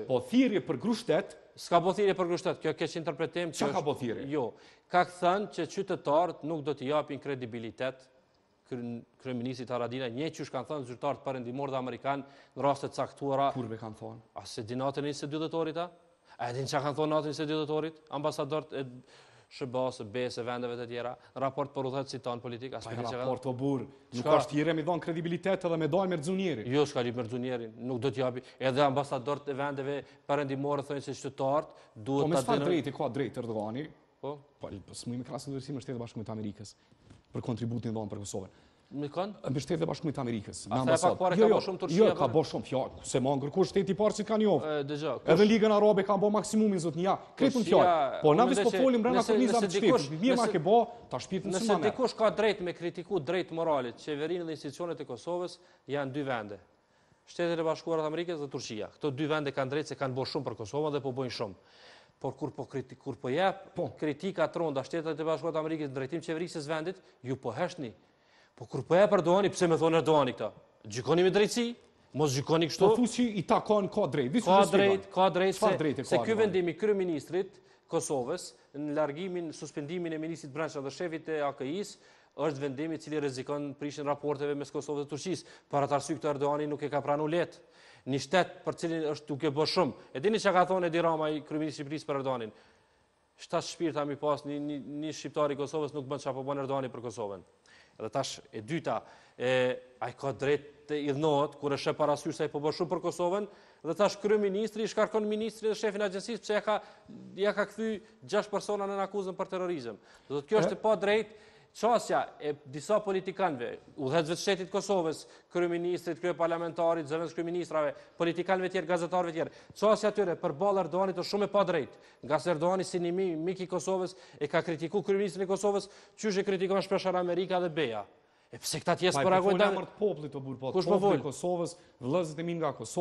Po thirje për grushtet... Ska po thirje për grushtet, kjo keq interpretim... Që ka po thirje? Jo, ka këthën që qytetarët nuk do t'japin kredibilitet kryeministri i Taradina një çështë kanë thënë zyrtarët të perëndimor dhe amerikan në rastet të Kur kurve kanë thënë a se dinatën e 22 dhjetorit a a din çka kanë thënë natën e 22 dhjetorit ambasadorët e SBA-s e e vendeve të tjera në raport po rrohet citon politik as një raport të burë, nuk ka tjere më don kredibilitet edhe më don merxunieri jo s'ka li merxunieri nuk do t'i japi edhe ambasadorët e vendeve perëndimor thonë se zyrtar duhet po, ta dinë po drejtë ka drejtë Erdogani Po, po, po, po, po, po, po, po, për kontributin dhonë për Kosovën. Më kënë? Më shtetë dhe bashkëmit Amerikës. A se e pak pare ka bo jo, jo, shumë Turqia? Jo, ka bo shumë, fjallë, se më ngërë, kur shteti parë që ka njofë. Dhe gjë, kush? Edhe Ligën Arabe ka bo maksimumin, zëtë nja, krepën fjallë. Po, na visë po folim rëna kërmiza për shtetë, mje ma ke bo, ta shpitë në sëmanë. Nëse dikush ka drejt me kritiku drejt moralit, qeverinë dhe institucionet e Kosovës janë dy vende. Shtetet e bashkuarat Amerikës dhe Turqia. Këto dy vende kanë drejt se kanë bo shumë për Kosovën dhe po bojnë shumë por kur po kritik kur po jap po kritika da shtetet e bashkuara të amerikës drejtim qeverisë së vendit ju po heshni po kur po e pardoni pse më thonë doani këta gjikoni me drejtësi mos gjikoni kështu po fusi i takon ka drejtë ka drejtë ka drejtë se, drejt se ky vendim i kryeministrit Kosovës në largimin suspendimin e ministrit Branca dhe shefit të AKI-s është vendimi i cili rrezikon prishjen raporteve mes Kosovës dhe Turqisë para të arsyqë të Erdoani nuk e ka pranuar lehtë një shtetë për cilin është duke bë shumë. E dini që ka thonë Edi Rama i Kryminis Shqipëris për Erdoanin, shtatë shpirë ta mi pas një, një, një shqiptari Kosovës nuk bënd që apo bënë Erdoani për Kosovën. Edhe tash e dyta, e, a i ka drejt të idhnohet, kur e shë parasysh se i po bë shumë për Kosovën, dhe tash kryeministri i shkarkon ministri dhe shefin e agjencisë pse ja ka ja ka kthy gjashtë persona në akuzën për terrorizëm. Do të kjo është e pa drejtë qasja e disa politikanve, u dhe të shetit Kosovës, kërë ministrit, kërë parlamentarit, zërënës kërë ministrave, politikanve tjerë, gazetarve tjerë, qasja tjere për balë Erdoani të shumë e pa drejtë, nga se Erdoani si nimi, miki Kosovës, e ka kritiku kryeministrin e Kosovës, që që kritikon shpeshar Amerika dhe Beja. E pëse këta tjesë për agojnë dhe... Kusht për volë? Kusht për volë? Kusht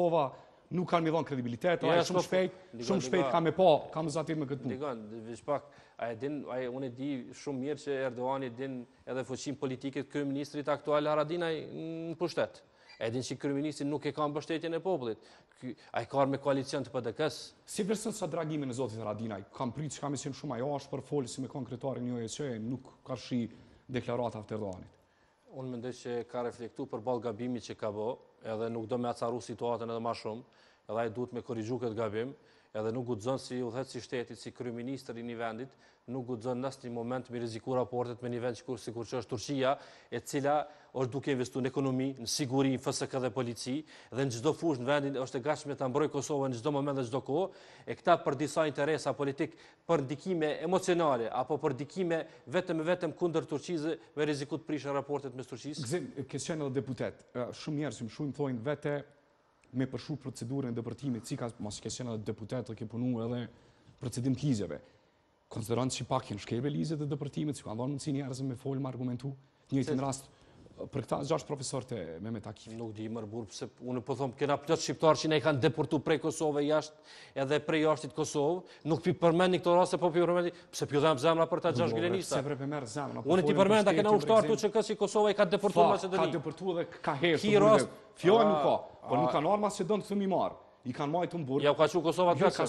nuk kanë me dhonë kredibilitet, e shumë shpejt, shumë shpejt kam me pa, po, kam e zatit me këtë punë. Ndikon, vishpak, e din, e unë e di shumë mirë që Erdoani din edhe fëqim politikët kërë ministrit aktual Haradin, në pushtet. e din që kërë ministrit nuk e kam bështetjen e poplit. e karë me koalicion të pëdëkës. Si vërsën sa dragime në zotit Haradin, kam pritë që kam e qenë shumë ajo është për folë si me konkretarin një e që e nuk ka të Unë mendoj ka për që ka edhe nuk do me atësaru situatën edhe ma shumë, edhe ajë duhet me korrigju këtë gabim, edhe nuk gudzon si udhët si shtetit, si kryministër i një vendit, nuk gudzon në asë një moment me riziku raportet me një vend që si kur që është Turqia, e cila është duke investu në ekonomi, në siguri, në fësëkë dhe polici, dhe në gjithdo fush në vendin është e gashme të ambroj Kosovë në gjithdo moment dhe gjithdo ko, e këta për disa interesa politik për ndikime emocionale, apo për ndikime vetëm e vetëm kunder Turqizë me riziku të prishë raportet me Turqizë? Këtë qenë dhe deputet, shumë njerës më shumë thojnë vete me përshu procedurën e dëpërtimit, si ka kështë kësjena dhe deputet të ke punu edhe procedim të ligjeve. Konsiderant që pak jenë shkebe ligjet dhe dëpërtimit, që ka ndonë mundësi njerëzë me folë më argumentu, njëjtë në rastë, për këta gjasht profesor të me me takimi. Nuk di mërë burë, përse unë po thomë, këna plët shqiptarë që ne i kanë deportu prej Kosovë e jashtë edhe prej jashtit Kosovë, nuk pi përmeni këto rase, po pi përmeni, përse pi dhejmë zemra për ta gjasht gjenista. Se për përmer zemra. Po unë ti përmeni, da këna uftarë tu që kësi Kosovë e ka deportu ma që dëni. ka deportu dhe ka herë. Ki rast, fjojnë nuk ka po nuk kanë armas që dëndë të thëmi marë. I kanë majtë të mburë. Ja ka që u Kosovat ka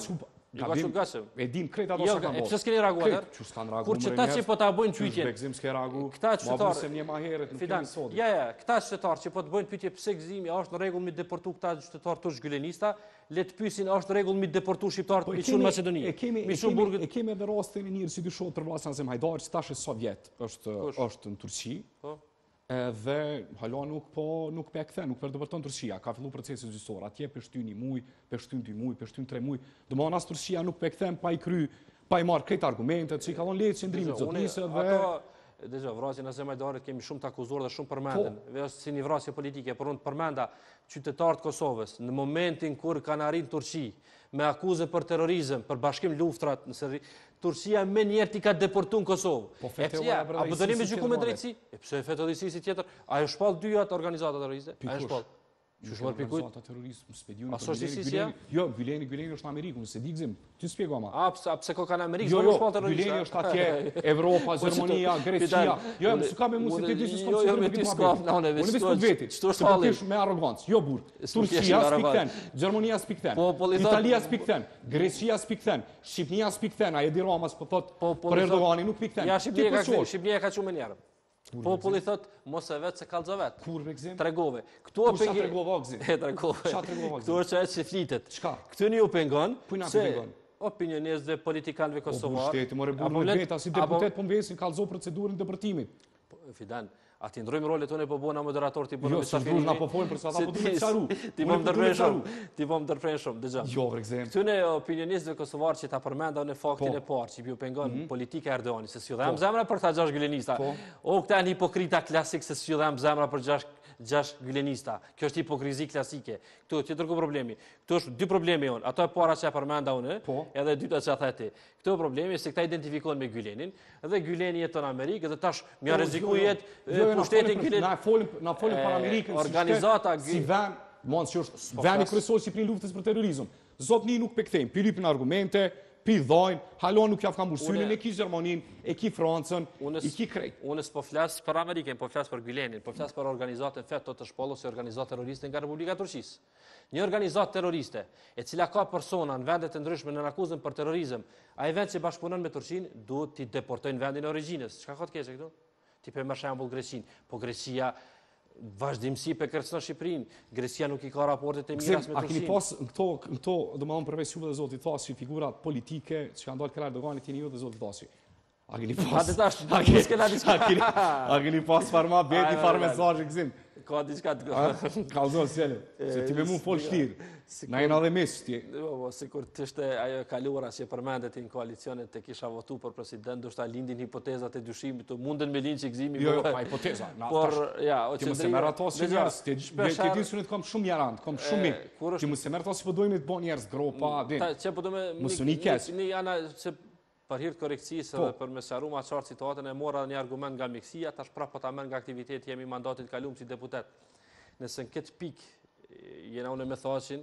Ka shumë gasëm. E dim kreta ato jo, së kanë bërë. E pëse s'keni reagu atër? Kretë, që Kur që po të s'ke Këta qëtar... Ma bësëm një maherët, nuk Ja, ja, këta qëtar që po të bëjnë pëjtje pëse gëzimi është në regullë mi deportu këta qëtar të shgjulenista, le të pysin është në regullë po mi deportu shqiptar të miqunë Macedoni. E kemi edhe rastin e njërë si dy shotë për vlasë zemë hajdarë është është në Turqi, po dhe halua nuk po nuk pe e këthe, nuk për dëvërton Turqia, ka fillu procesi gjithësor, atje për shtyn një muj, për shtyn muj, për shtyn tre muj, dhe ma nasë Turqia nuk pe e pa i kry, pa i marrë këtë argumentet, që i ka dhonë lejtë që ndrimit zotënise dhe... Dhe zhe, vrasin zemaj kemi shumë të akuzuar dhe shumë përmendin, dhe po. si një vrasi politike, për unë përmenda qytetartë Kosovës, në momentin kur kanë arinë Turqi, me akuzë për terrorizm, për bashkim luftrat, Turqia më një ti ka deportuar Kosovë. Po fetë ja, apo dënimi gjykuar me drejtësi? E pse fetë po dhe si tjetër? A e shpall dyja të organizata terroriste? A e shpall? Ju shuar pikut ata terrorist në Spedion. Jo, Byleni, Byleni është në Amerikën, se di gzim. Ti s'pjegoj ama. A pse pse ka në Amerikë? Jo, jo, Byleni është atje, Evropa, po Gjermania, Greqia. Jo, më s'ka me mos ti di se s'ka. Jo, më ti s'ka, na Unë s'po vëti. Ç'to të ti me arrogancë. Jo burr. Turqia s'pikten, Gjermania s'pikten, po, po, Italia s'pikten, Greqia s'pikten, Shqipnia s'pikten. Ai e di Roma s'po thot. Po, po, Erdogani nuk pikten. Ja, Shqipnia ka, Shqipnia ka shumë njerëz. Populli thot mos e vetë se kalzo vetë. Kur me Tregove. Ktu e pengon. Sa tregova E tregova. Sa tregova Ktu është ajo që flitet. Çka? Ktu ne u pengon. Po na pengon. Opinionistë dhe politikanëve kosovarë. Po shteti morë burrë vetë si deputet po mbesin kallzo procedurën po, e depërtimit. Po fidan. A ti ndrojmë rolet tonë po bëna moderator ti jo, po bëni sa fillim. Jo, s'na po folën për sa ata po të çaru. Ti më ndërprerën shumë. Ti më po ndërprerën shumë, dëgjoj. Jo, për shembull. Ti në opinionistëve kosovar që ta përmendën në faktin po. e parë, që ju pengon mhm. politika e Erdoganit se si dhe po. zemra për ta gjashtë gjelenista. O, këta janë hipokrita klasik se si dhe zemra për gjashtë gjash gjylenista. Kjo është hipokrizi klasike. Këtu është tërku problemi. Këtu është dy problemi jonë. Ato e para që e përmenda unë, po. edhe dyta që e thaj ti. Këtu problemi se këta identifikon me Gylenin, edhe Gyleni jetë në Amerikë, edhe tash më janë po, reziku jo, jo. jetë pushtetin jo, Në Na e folim për Amerikën, si ven, mund që është po, veni kërësoj që i prin luftës për terrorizm. Zotë një nuk pe këthejmë, pëllipin argumente, pi dhojnë, halon nuk jaf kam mursyni, e ki Gjermonin, e ki Francën, e ki krejtë. Unës po flasë për Amerikën, po flasë për Gvilenin, po flasë për organizatën fetë të të shpollo se organizatë terroriste nga Republika Turqisë. Një organizatë terroriste, e cila ka persona në vendet e ndryshme në nakuzën për terrorizm, a e vend që bashkëpunën me Turqinë, duhet të i deportojnë vendin e originës. Qëka ka të kese këtu? Ti për më shambull Greqinë, po Greqia vazhdimësi për kërcëna Shqiprinë, Gresia nuk i ka raportet e miras me Turqinë. Kësim, a këni pas në këto, dhe më dhëmë përvej shumë dhe zotit thasi, figurat politike që ka ndalë këra Erdoganit i një dhe zotit thasi. A këni pas... A këni pas farma, bjeti farmesajë, këzim ka diçka ka. kërë. Kalzon, sele, se ti me mu fol shtirë, na jena dhe mesë t'i. Po, po, si kur të shte ajo kalora që përmendet i në koalicionet të kisha votu për president, do shta lindin hipotezat e dyshimit, të me lindë që i gzimi. Jo, jo, po- pa hipoteza. Por, ja, o që ndrije... Ti më se meratos që njerës, ti Ti disunit kom shumë njerant, kom shumë mi. Ti më se meratos që pëdojnë i të bo njerës, gropa, din. Që pëdojnë... Musunikes. Një për hirtë korekcisë dhe po. për mesaru ma qartë situatën e mora dhe një argument nga miksia, tash prapë për po ta mërë nga aktivitet jemi mandatit kalumë si deputet. Nëse në këtë pikë, jena unë me thashin,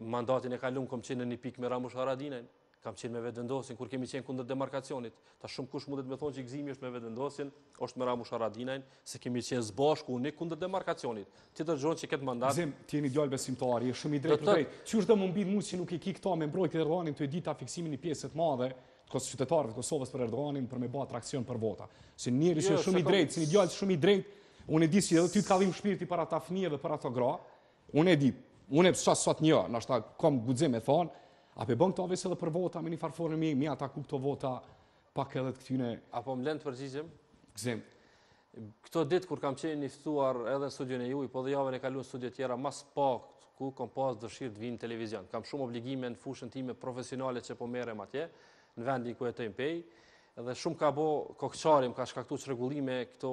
mandatin e kalumë kom qenë në një pikë me Ramush Haradinajnë, kam qenë me vetëvendosin, kur kemi qenë kundër demarkacionit, ta shumë kush mundet me thonë që i gzimi është me vetëvendosin, është me Ramush Haradinajnë, se kemi qenë zbashku unë kundër demarkacionit. Ti të gjonë që këtë mandat... Zim, ti jeni djallë besimtari, e shumë i drejtë për drejtë. Që është dhe më mbitë mu që nuk i ki këta me mbrojtë dhe rëvanin të dita fiksimin i pjesët madhe, qytetarëve të Kosovës për Erdoganin për me bë atraksion për vota. Si njëri që jo, është shumë i drejtë, si një djalë shumë i drejtë, unë e di si edhe ty ka dhimbje shpirti para ta fëmijëve, para ato gra. Unë e di. Unë e psa sot një, na shta kom guxim e thon, a pe bën këto avës edhe për vota me një farfonë mi, mi ata ku këto vota pak edhe të këtyne. Apo më lënë të përgjigjem? Gzim. Këto ditë kur kam qenë niftuar edhe studion e juj, po dhe javën e kalun studio tjera, mas pak ku kom pas dëshirë të vinë televizion. Kam shumë obligime në fushën time profesionale që po merem atje, në vendin ku jetojmë pej, dhe shumë ka bo kokçari më ka shkaktuar çrregullime këto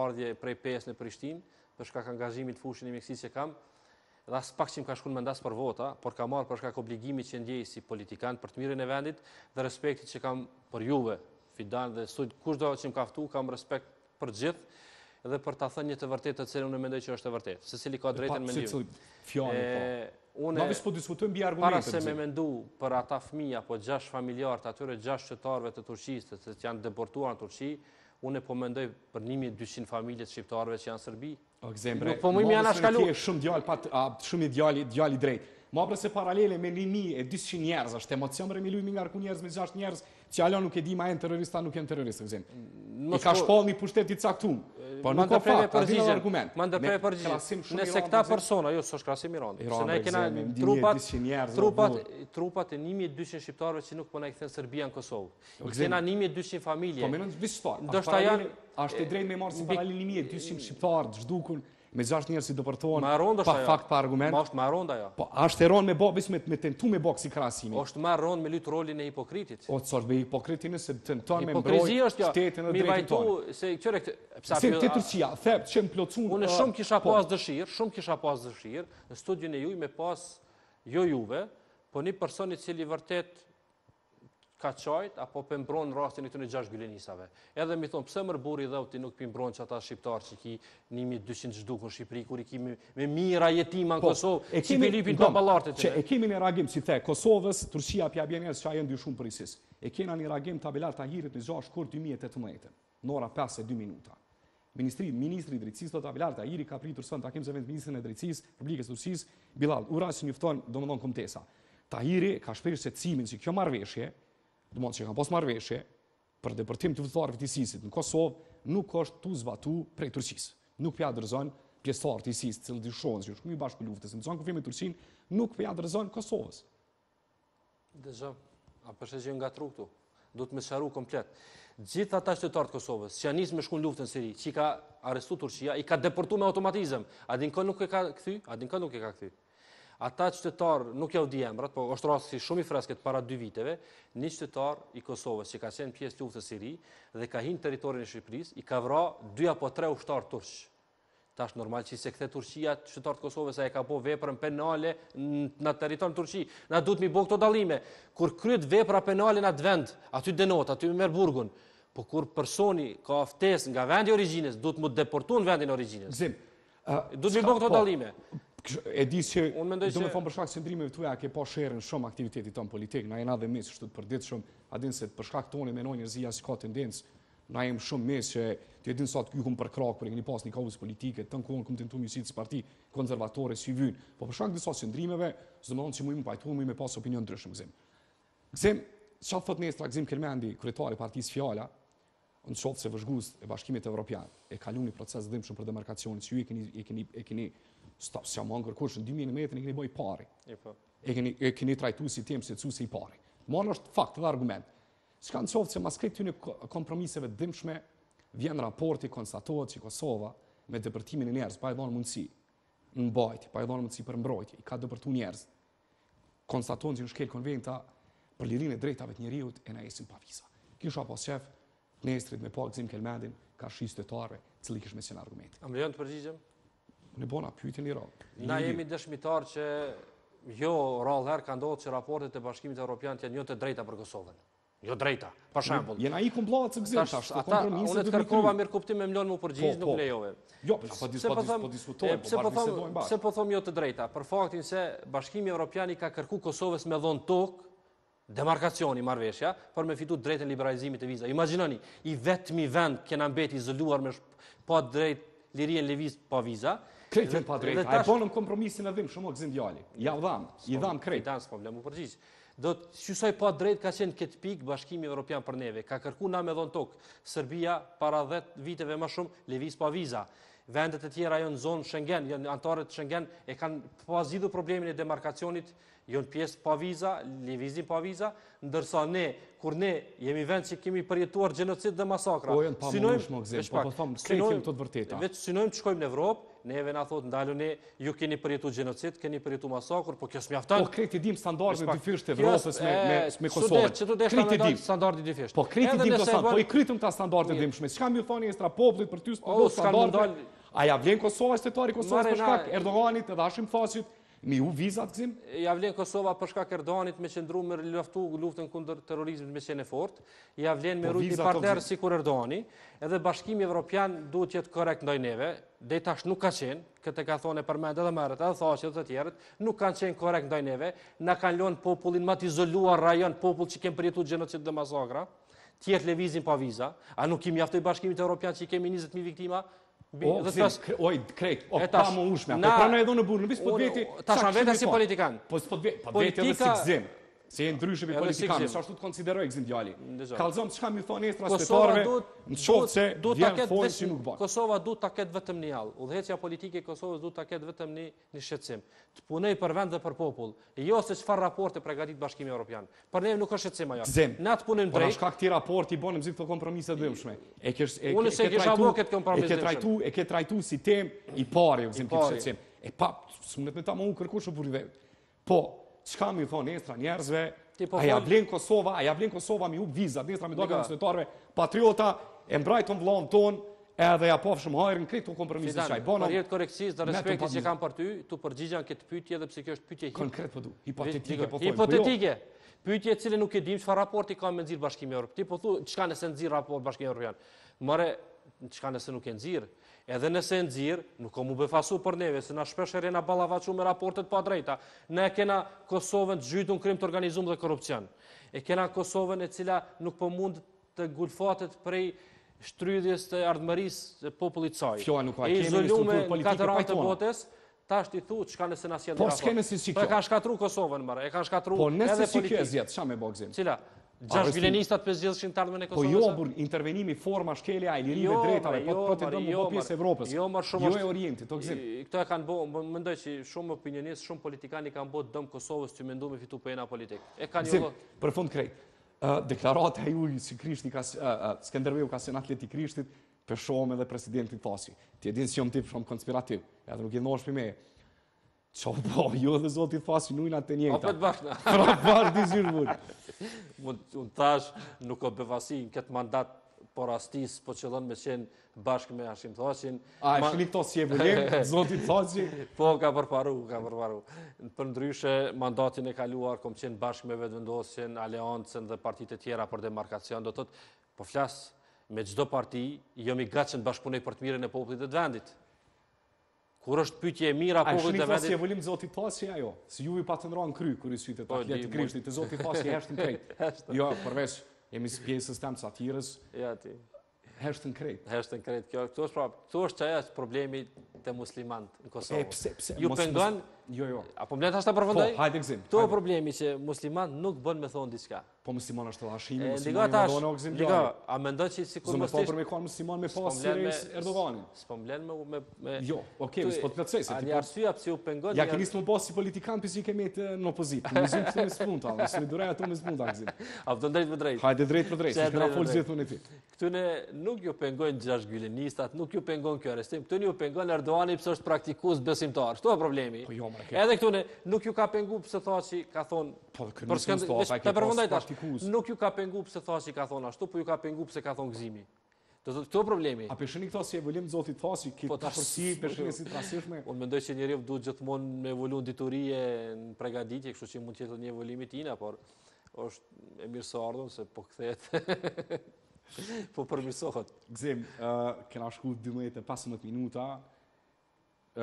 ardhje prej pes në Prishtinë, për shkak angazhimit fushin fushën e që kam, dhe as pak çim ka shkuën mendas për vota, por ka marr për shkak obligimit që ndjej si politikan për të mirën e vendit dhe respektit që kam për juve, fidan dhe sut kushdo që më kaftu, kam respekt për gjithë dhe për ta thënë një të vërtet të cilë unë mendoj që është e vërtetë, secili ka drejtën me një. Fjalë unë... Në visë po diskutojmë argumentet. Para se me mendu për ata fëmija, po gjash familjarët, atyre gjash qëtarve të Turqistë, të që janë deportuar në Turqi, unë e po mendoj për 1200 familje të shqiptarve që janë Sërbi. O, këzembre, po më janë ashkalu. Shumë djali, pat, a, shumë djali, djali drejt. Ma përse paralele me 1200 njerëz, është emocion rëmi lujmi nga rëku njerëz me 6 njerëz, që alo nuk e di ma e në terrorista, nuk e në terrorista, këzim. I ka po- shpol një pushtet i caktum. Po nuk ka fakt, argument. Më ndërprej për gjithë. Nëse këta persona, jo, s'është krasim Iran. Se ne kena trupat, trupat, trupat e 1200 shqiptarëve që nuk përna po i kthen Serbia në Kosovë. Kena 1200 familje. Po më nën vistor. Do të thajë, është i drejtë me marr si paralin 1200 shqiptarë të zhdukun me gjasht njerë si përtojnë, pa fakt, pa argument. Ma është ma ja. Po, është e me bëgë, me, tentu me bëgë si krasimi. O është ma me lytë rolin e hipokritit. O, të sërë, me hipokritinë se tentojnë me mbrojë shtetën është, ja, dhe drejtën tonë. Mi bajtu, se kjo rektë... Se të Turqia, thebë, që më plocun... Unë po, shumë kisha po. pas dëshirë, shumë kisha pas dëshirë, në studion e juj me pas jo juve, po një personi cili vërtet ka qajt, apo pëmbron në rastin e të në gjasht bilenisave. Edhe mi thonë, pëse mërburi dhe u ti nuk pëmbron që ata shqiptarë që ki nimi 200 në Shqipëri, kur i ki me mira jetima në po, Kosovë, që i Filipin do më lartë të të të të të të të të të të të të të të të shumë të të të të të të të të të të të të të të të 2 minuta. Ministri, ministri i drejtësisë do të avilar të ajiri ka pritur sënë të akim ministrin e drejtësisë, publikës të bilal, ura si njëfton, do më donë komtesa. Tahiri ka shpesh se cimin që kjo marveshje, Dhe mund që kam posë marveshje për depërtim të vëtëtarëve të isisit në Kosovë, nuk është të zvatu prej Turqisë. Nuk pja dërëzën pjesëtarë të isisit, cilë di shonës që shumë i bashkë për luftës, në zonë ku firme Turqin, nuk pja dërëzën Kosovës. Dëzë, a përse që nga tru këtu, du të me sharu komplet. Gjitha ta qëtëtarë të Kosovës, që janë njësë me shkun luftën sëri, që i ka arestu Turqia, i ka deportu me automatizëm. A kënë nuk e ka këthy? A kënë nuk e ka këthy? Ata qëtetarë nuk jau di emrat, po është rrasë si shumë i fresket para dy viteve, një qëtetarë i Kosovës që ka qenë pjesë të uftës i ri dhe ka hinë teritorin e Shqipëris, i ka vra dy po tre uftarë tërshë. Ta është normal që i se këte Turqia të qëtëtarë të Kosovës a e ka po veprën penale në teritorin Turqi. Na du të mi bo këto dalime. Kur kryt vepra penale në të vend, aty denot, aty me merë burgun, po kur personi ka aftes nga vendi origjines, du të mu deportu në vendin origjines. Dutë mi bëgë të po. dalime. E di që, do me thonë për shkak qëndrimeve tuja, ke po shërën shumë aktivitetit tonë politikë, na e na dhe mesë shtu të përdit shumë, din se për shkak tonë e menoj njërzija si ka tendencë, na jem shumë mesë që të edin sot ju për përkrakë, për e këni pas një kauzë politike, të në kohën këmë të në të mjësitë së parti konservatore, si vynë, po për shkak disa qëndrimeve, zë më donë që mu imë pajtu, pas opinion ndryshëm, gëzim. Gëzim, që atë fëtë nestra, gëzim Kermendi, kërëtari partijës Fjala, në qoftë se vëzhgust e bashkimit e Europian, e kalun një proces dhimë shumë për demarkacionit, që ju e keni stop, s'ja më angër në 2000 metrë në keni bëj pari. Po. E, keni, e keni trajtu si tim, se të su i pari. Marë është fakt dhe argument. Shka në qoftë që mas krejtë të një kompromiseve dëmshme, vjen raporti konstatohet që Kosova me dëpërtimin e njerës, pa e dhonë mundësi në bajtë, pa e dhonë mundësi për mbrojtë, i ka dëpërtu njerës, konstatohet që në shkel konventa për lirin e drejtave të njeriut e në esin pa visa. Kisha pas qef, nestrit me pak zim kelmendin, ka shi cili kish me argumenti. Ambrion të përgjigjem? Në bona, pyjtë një rallë. Na jemi dëshmitar që jo rallë herë ka ndohet që raportet e bashkimit e Europian të janë një jo të drejta për Kosovën. Jo drejta, për shambull. Jena i kumplohat së gëzim, tash, të kompromisë të vitrinë. të kërkova mirë kuptim me mlonë më përgjizë, po, nuk po. lejove. Jo, pa po diskutojmë, pa diskutojmë, pa bërgjizë dojmë bashkë. Se përthom jo të drejta, për faktin se bashkimi Europiani ka kërku Kosovës me dhonë tokë, demarkacioni marveshja, për me fitu drejtën liberalizimit të viza. Imaginoni, i vetëmi vend kena mbeti izoluar me pa drejtë lirien le viz pa viza, Krejtë e patrejtë, a e ponëm kompromisin e dhimë, shumë o gëzim djali. Ja u dhamë, i dhamë krejtë. Këtë anë s'po vlemu përgjizë. Do të qësoj pa drejt ka qenë këtë pikë bashkimi e Europian për neve. Ka kërku na me dhonë tokë. Serbia para 10 viteve më shumë, Levis pa viza. Vendet e tjera jënë zonë Schengen, jënë antarët Schengen, e kanë pa po zidu problemin e demarkacionit, jënë pjesë pa viza, Levisin pa viza, ndërsa ne, kur ne jemi vend që kemi përjetuar gjenocit dhe masakra. Po jënë pa më nëshmo këzim, po po thomë, së kejtë të të vërteta. Vecë synojmë që shkojmë në Evropë, neve na thot ndaluni, ju keni përjetu gjenocid, keni përjetu masakr, po kjo s'mjafton. Po kreti dim standardin të dyfisht të vrosës me me me Kosovën. Po kreti dim do sa, po i kritëm ta standardin dim shumë Çka më thoni estra popullit për ty s'po do standardin. A ja vlen Kosova shtetari Kosovës për shkak Erdoganit edhe Hashim Thaçit, mi u vizat këzim? Ja vlen Kosova përshka kërdoanit me qëndru me luftu luftën kundër terorizmit me qene fort, ja vlen me po rrit një partner si kur Erdoani, edhe bashkimi Evropian duhet jetë korekt ndoj neve, dhe i tash nuk ka qenë, këtë ka thone përmend edhe mërët, edhe thashe dhe të tjerët, nuk kanë qenë korekt ndoj neve, në kanë lonë popullin ma izoluar rajon, popull që kemë përjetu gjenocit dhe masagra, tjetë levizin pa viza, a nuk kemi aftoj bashkimit e Europian që i kemi 20.000 viktima, O, oj, krejt, o, pa më ushme, apo prana edhe në burë, në bisë po të vjeti... Ta shanë vetë si politikanë. Po së po të vjeti edhe si gëzimë. Se e ndryshemi politikanë. Edhe si të konsideroj, këzim djali. Kalzëm të shka më thonë e transpetarve, në qovë që vjenë fojnë që nuk bërë. Kosova du të ketë vetëm një alë. Udhecja politike i Kosovës du të ketë vetëm një shqecim. Të punej për vend dhe për popull. Jo se qëfar raport e pregatit bashkimi Europian. Për nejmë nuk është shqecim ajo. Zem, por në shka këti raport i qka mi thonë nesra njerëzve, po a ja blinë Kosova, a ja blinë Kosova mi upë vizat, nesra mi dojnë në patriota, e mbrajton vlonë tonë, edhe ja pofë hajrë në këtë të kompromisë që ajë bonëm. Për jetë koreksisë dhe respekti që kam për ty, tu përgjigjan këtë pytje dhe pse kjo është pytje hipotetike. Konkret për po du, hipotetike po thoi. Po jo. Hipotetike, pytje cilë nuk e dim që fa raporti ka me nëzirë bashkimi Europë. Ti po thu, që ka nëse nëzirë raporti bashkimi Europë janë në qka nëse nuk e nëzirë, edhe nëse e nëzirë, nuk o mu befasu për neve, se na shpesh e na balavacu me raportet pa drejta, ne e kena Kosovën të gjytu në krim të organizum dhe korupcion, e kena Kosovën e cila nuk po mund të gulfatet prej shtrydhjes të ardhëmëris të popullit saj. Fjoa nuk pa, kemi në strukturë politike botes, Ta është i thutë, shka nëse nësjen në po, raport. Po, si si pra kjo. Po, e ka shkatru Kosovën, mërë, e ka shkatru edhe politikë. Po, nëse si kjo e zjetë, qa me bëgzim. Cila? Gjash vilenistat për zgjithshin të ardhmen e po Kosovës? Po jo, bur, intervenimi, forma, shkelja, i lirin dhe jo, drejtave, po jo, të përte dëmë bo pjesë Evropës, jo, jo e orienti, të këzim. Këto e kanë bo, më ndoj që shumë opinionistë, shumë politikani kanë bo të dëmë Kosovës që me ndu me fitu për jena politikë. E kanë jo... për fund krejtë, deklarat e ju si krishti, Skenderbeu ka senat leti krishtit, për shumë edhe presidentit tasi. Ti edin si jom tip shumë konspirativ, edhe nuk i nosh për Qo po, jo dhe zotë pra, i thasin ujna të njëta. Apet bashna. Pra bashkë di zyrë mund. Unë thash, nuk o bevasi në këtë mandat por astis, po qëllon me qenë bashkë me Hashim Thashin. A, e shkëni këto si e vëllim, zoti i thashin? Po, ka përparu, ka përparu. Në ndryshe, mandatin e kaluar, kom qenë bashkë me vetëvendosin, aleancen dhe partit e tjera për demarkacion, do tëtë, po flasë, me gjdo parti, jemi gacën bashkëpunej për të mire në poplit dhe dëvendit. Kur është pyetje e mirë apo vetëm vetë? A është një volim Zoti i Pasi apo jo? Se ju i patëndruan kry kur i shitet të po, atë Krishtit, te Zoti i Pasi është në krye. Jo, përveç jemi si pjesës e satirës. Ja ti. Është në krye. Është në krye. Kjo këtu është prapë, këtu është çaja e problemit të muslimanit në Kosovë. Ju pengon, Jo, jo. Apo mbledh të përfundoj? Po, hajde gzim. Kto problemi që musliman nuk bën me thon diçka. Po musliman është dha shimi, musliman do në gzim. Diga, a mendon se sikur mos po për me musliman me pas Sirius Erdoganin? S'po mbledh me me me Jo, okay, s'po të plotësoj se ti po- arsye pse u pengon. Ja kenis më pas si politikan pse i kemi të në opozit. Më zim të të spunt, a më duraj ato me spunt gzim. drejt për drejt. Hajde drejt për drejt, ne nuk ju pengojnë gjashtë gjylenistat, nuk ju pengon kjo arrestim. Këtu ju pengon Erdoganin pse është praktikues besimtar. Kto problemi? Po jo, Edhe këtu ne nuk ju ka pengu pse thua ka thon po për skandal, për fundaj tash. Nuk ju ka pengu pse thua ka thon ashtu, po ju ka pengu pse ka thon gzimi. Do të thotë problemi. A peshoni këto si evolim Zoti thasi ki po tash si peshoni si trasishme? Unë mendoj se njeriu duhet gjithmonë me evoluon diturie në përgatitje, kështu që mund të jetë një evolim i tij, por është e mirë se ardhëm se po kthehet. po përmirësohet. Gzim, ë uh, kena shku 12 15 minuta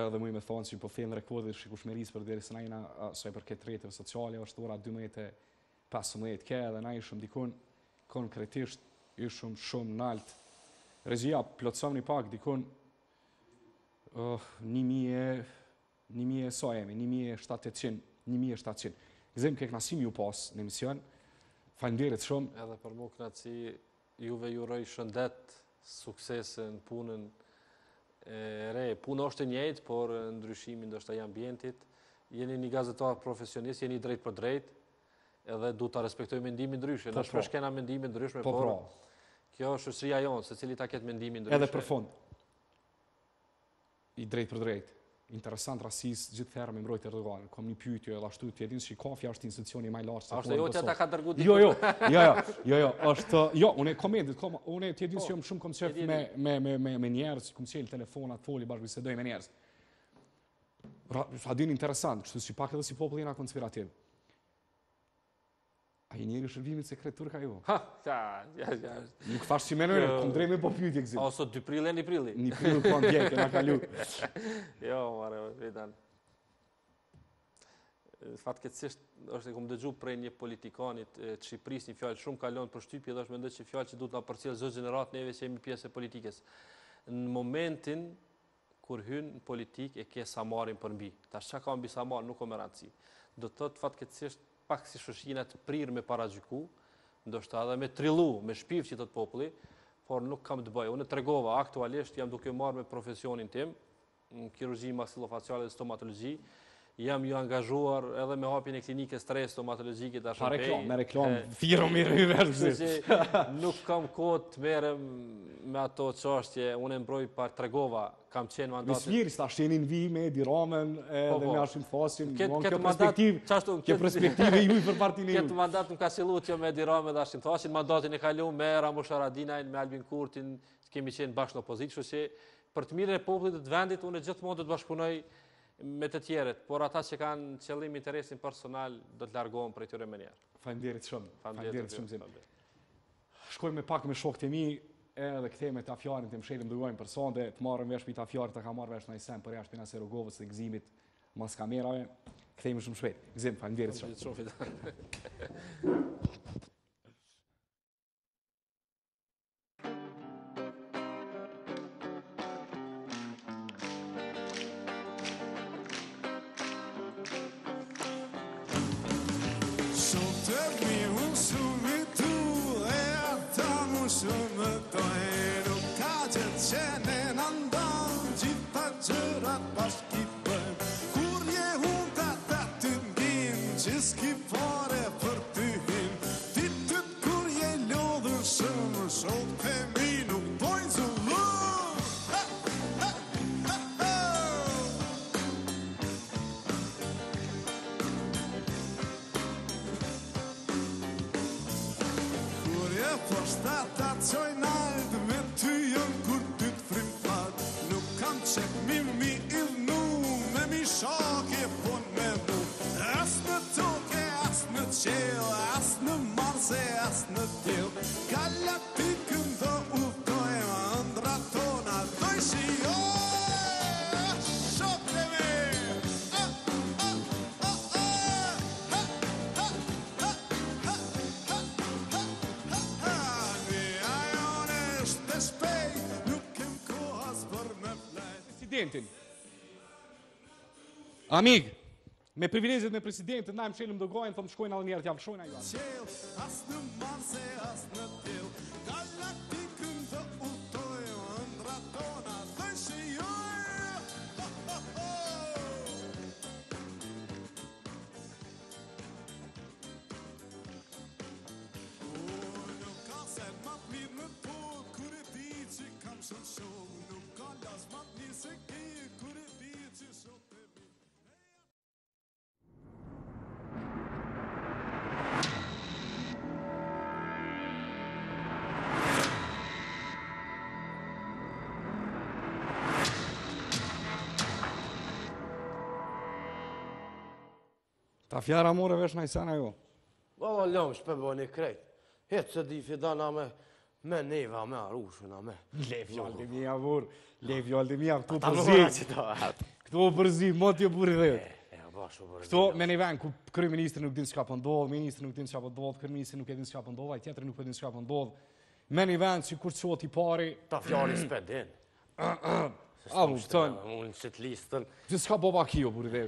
dhe me thonë që po thimë rekordit shikushmeris për dveri së najna së e për këtë rejtën sociale, është ora 12.15 ke dhe na i dikun konkretisht i shumë shumë naltë. Rezija, plotësov oh, një pak dikun një mje një mje e so emi, një mje e një e Gëzim kek në ju pas në emision, falimderit shumë. Edhe për mu kënë juve ju rëj shëndet në punën re, puna është e njëjtë, por ndryshimi ndoshta i ambientit. Jeni një gazetar profesionist, jeni drejt për drejt, edhe du të respektoj mendimi ndryshme, po, në po. kena mendimi ndryshme, po pra. Kjo është shësria jonë, se cili ta ketë mendimi ndryshme. Edhe për fond, i drejt për drejt interesant rasis gjithë herë me mbrojtë e rëdhën. Kom një pyjtjo e lashtu të jetin, institucioni maj lashtë. Ashtë e jo që ta ka dërgu të të Jo, jo, jo, jo, jo, të të të të të të të të të të të të të të të me të të të të të të të të me me të të të të të të të të të të të të Ai një është vimi se kretur ka ju. Ha, ta, ja, ja. Nuk fash që menoj, në jo. kom drejme po pyjtje këzit. Oso, dy prilë e një prilë. Një prilë po në djekë, në kalu. jo, mare, vetan. Fatkecisht, është e kom dëgju prej një politikanit të i një fjallë shumë kalon për shtypje dhe është me ndë që fjallë që du të nga përcjelë zë gjenerat neve që jemi pjesë e politikës. Në momentin kur hynë në politikë e ke samarin për mbi. Ta shka ka mbi samar, nuk o më rëndësi. Do të të fatkecisht, pak si shoshina të prirë me para gjyku, ndoshtë edhe me trilu, me shpivë që të të populli, por nuk kam të bëjë. Unë të regova, aktualisht jam duke marrë me profesionin tim, në kirurgji, dhe stomatologji, jam ju angazhuar edhe me hapjen e klinikës stres stomatologjike tash. Pa reklam, me reklam, firmë i rëvërzit. nuk kam kohë të merrem me ato çështje, unë e mbroj pa tregova, kam qenë mandat. Mis mirë, tash jeni në vijme, di ramen edhe po, po. me arshin fasin, ket, kjo perspektivë. Çfarë kjo perspektivë ju për partinë? Ket mandat nuk ka sillut jo me di ramen dhe arshin fasin, mandatin e kalu me Ramush Ramusharadinain, me Albin Kurtin, kemi qenë bashkë në opozitë, kështu që për të mirën e popullit të vendit unë gjithmonë do të bashkëpunoj me të tjerët, por ata që kanë qëllim interesin personal, do të largohen për e tyre më njerë. Fanderit shumë. Fanderit shumë zimë. Shkoj me pak me shokët e mi, edhe këte me të afjarin të mshelim dëgojnë për sonde, të marrën vesh për të afjarin të ka marrë vesh në i sen për jashtë për se rogovës dhe gzimit mas kamerave, këte me shumë shpetë, Gzim, fanderit shumë. shumë. presidentin. Amig, me privilegjet me presidentin, na po, e më qelim dërgojnë, thëmë shkojnë alë njerë, thëmë shkojnë shkojnë alë të më të të më të më të më të më të më të më të më të më të më të më të më të më të të më se ki e kure ti e e Ta fjara vesh në isana jo. Vala ljom, shpe bo një krejt. Hetë se di fidana me... Me neva, me arushën, me. Lef jo aldi mi avur, lef jo aldi mi këtu përzi. Këtu përzi, më t'jo përri dhe. Këtu me ne venë, ku kërëj ministrë nuk din s'ka pëndodhë, po ministrë nuk din s'ka pëndodhë, po kërë ministrë nuk din s'ka pëndodhë, po a i tjetëri nuk din s'ka pëndodhë. Me ne venë, që kur qot i pari... Ta fjarë i s'pedin. A, mu të tënë. Mu qëtë listën. Gjithë s'ka boba kjo buri dhe.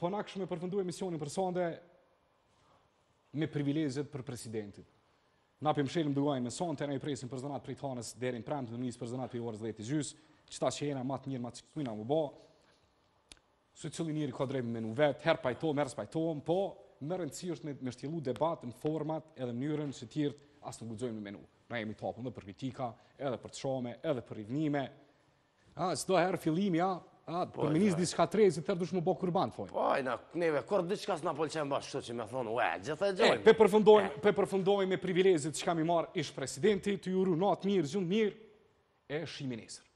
Po në akshme përfëndu e misionin për sonde me privilegjet për presidentit. Na për mshelim duajnë me sonë, të në i presim për zonat për i thanës derin premë, të në njësë për zënat për i orës dhe i të gjysë, që ta që jena matë njërë, matë që kësuina më bo, së cilin njëri ka drejme me në vetë, herë pajtohëm, herës pajtojmë, po më rëndësi me, shtjelu debat në format edhe mënyrën që tjërt asë në gudzojmë në menu. Na jemi topën dhe për kritika, edhe për të shome, edhe për rivnime. A, herë fillim, ja, Po, për minis diska trej, si tërë dush më bo kurban, të fojnë. Poj, në kneve, kur diska s'na polqen bashkë, që me thonë, ue, gjithë e gjojnë. E, pe përfundojnë me privilezit që kam i marë ish presidenti, të juru natë mirë, zhjumë mirë, e shi minisër.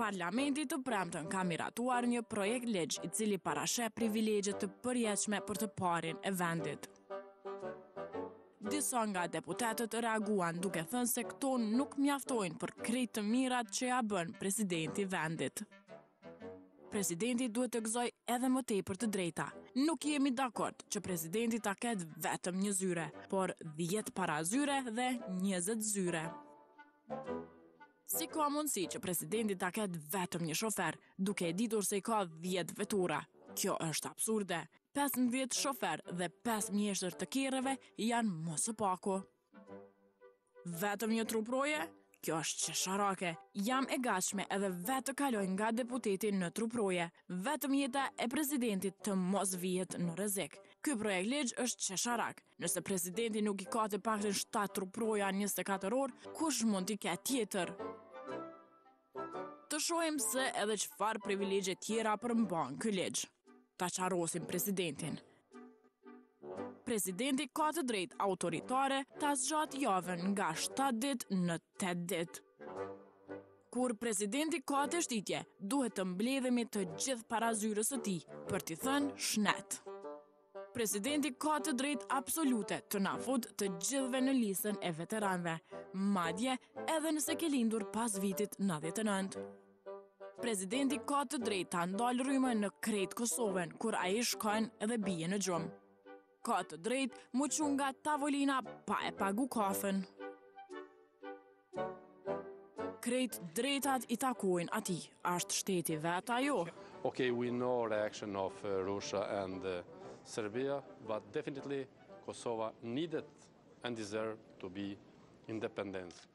Parlamenti të premtën ka miratuar një projekt legjë i cili parashe privilegjët të përjeqme për të parin e vendit disa nga deputetet reaguan duke thënë se këto nuk mjaftojnë për krejtë të mirat që ja bën presidenti vendit. Presidenti duhet të gëzoj edhe më për të drejta. Nuk jemi dakord që presidenti ta ketë vetëm një zyre, por 10 para zyre dhe 20 zyre. Si ka mundësi që presidenti ta ketë vetëm një shofer, duke e ditur se i ka 10 vetura? Kjo është absurde, 15 shofer dhe 5 mjeshtër të kireve janë mosë paku. Vetëm një truproje? Kjo është që sharake. Jam e gashme edhe vetë kaloj nga deputetin në truproje. Vetëm jeta e prezidentit të mos vijet në rezik. Ky projekt legjë është që sharak. Nëse prezidentin nuk i ka të pakrin 7 truproja 24 orë, kush mund t'i ka tjetër? Të shojmë se edhe që farë privilegje tjera për mbanë këj legjë ta qarosin prezidentin. Prezidenti ka të drejt autoritare të asgjat javën nga 7 dit në 8 dit. Kur prezidenti ka të shtitje, duhet të mbledhemi të gjithë parazyrës të ti, për t'i thënë shnet. Prezidenti ka të drejt absolute të nafut të gjithve në lisën e veteranve, madje edhe nëse ke lindur pas vitit 99 prezidenti ka të drejta ndalë rrymën në kretë Kosovën, kur a i shkojnë dhe bije në gjumë. Ka të drejtë mu qunë nga tavolina pa e pagu kafën. Kretë drejtat i takojnë ati, ashtë shteti veta jo. Ok, we know reaction of uh, Russia and uh, Serbia, but definitely Kosova needed and deserve to be independent.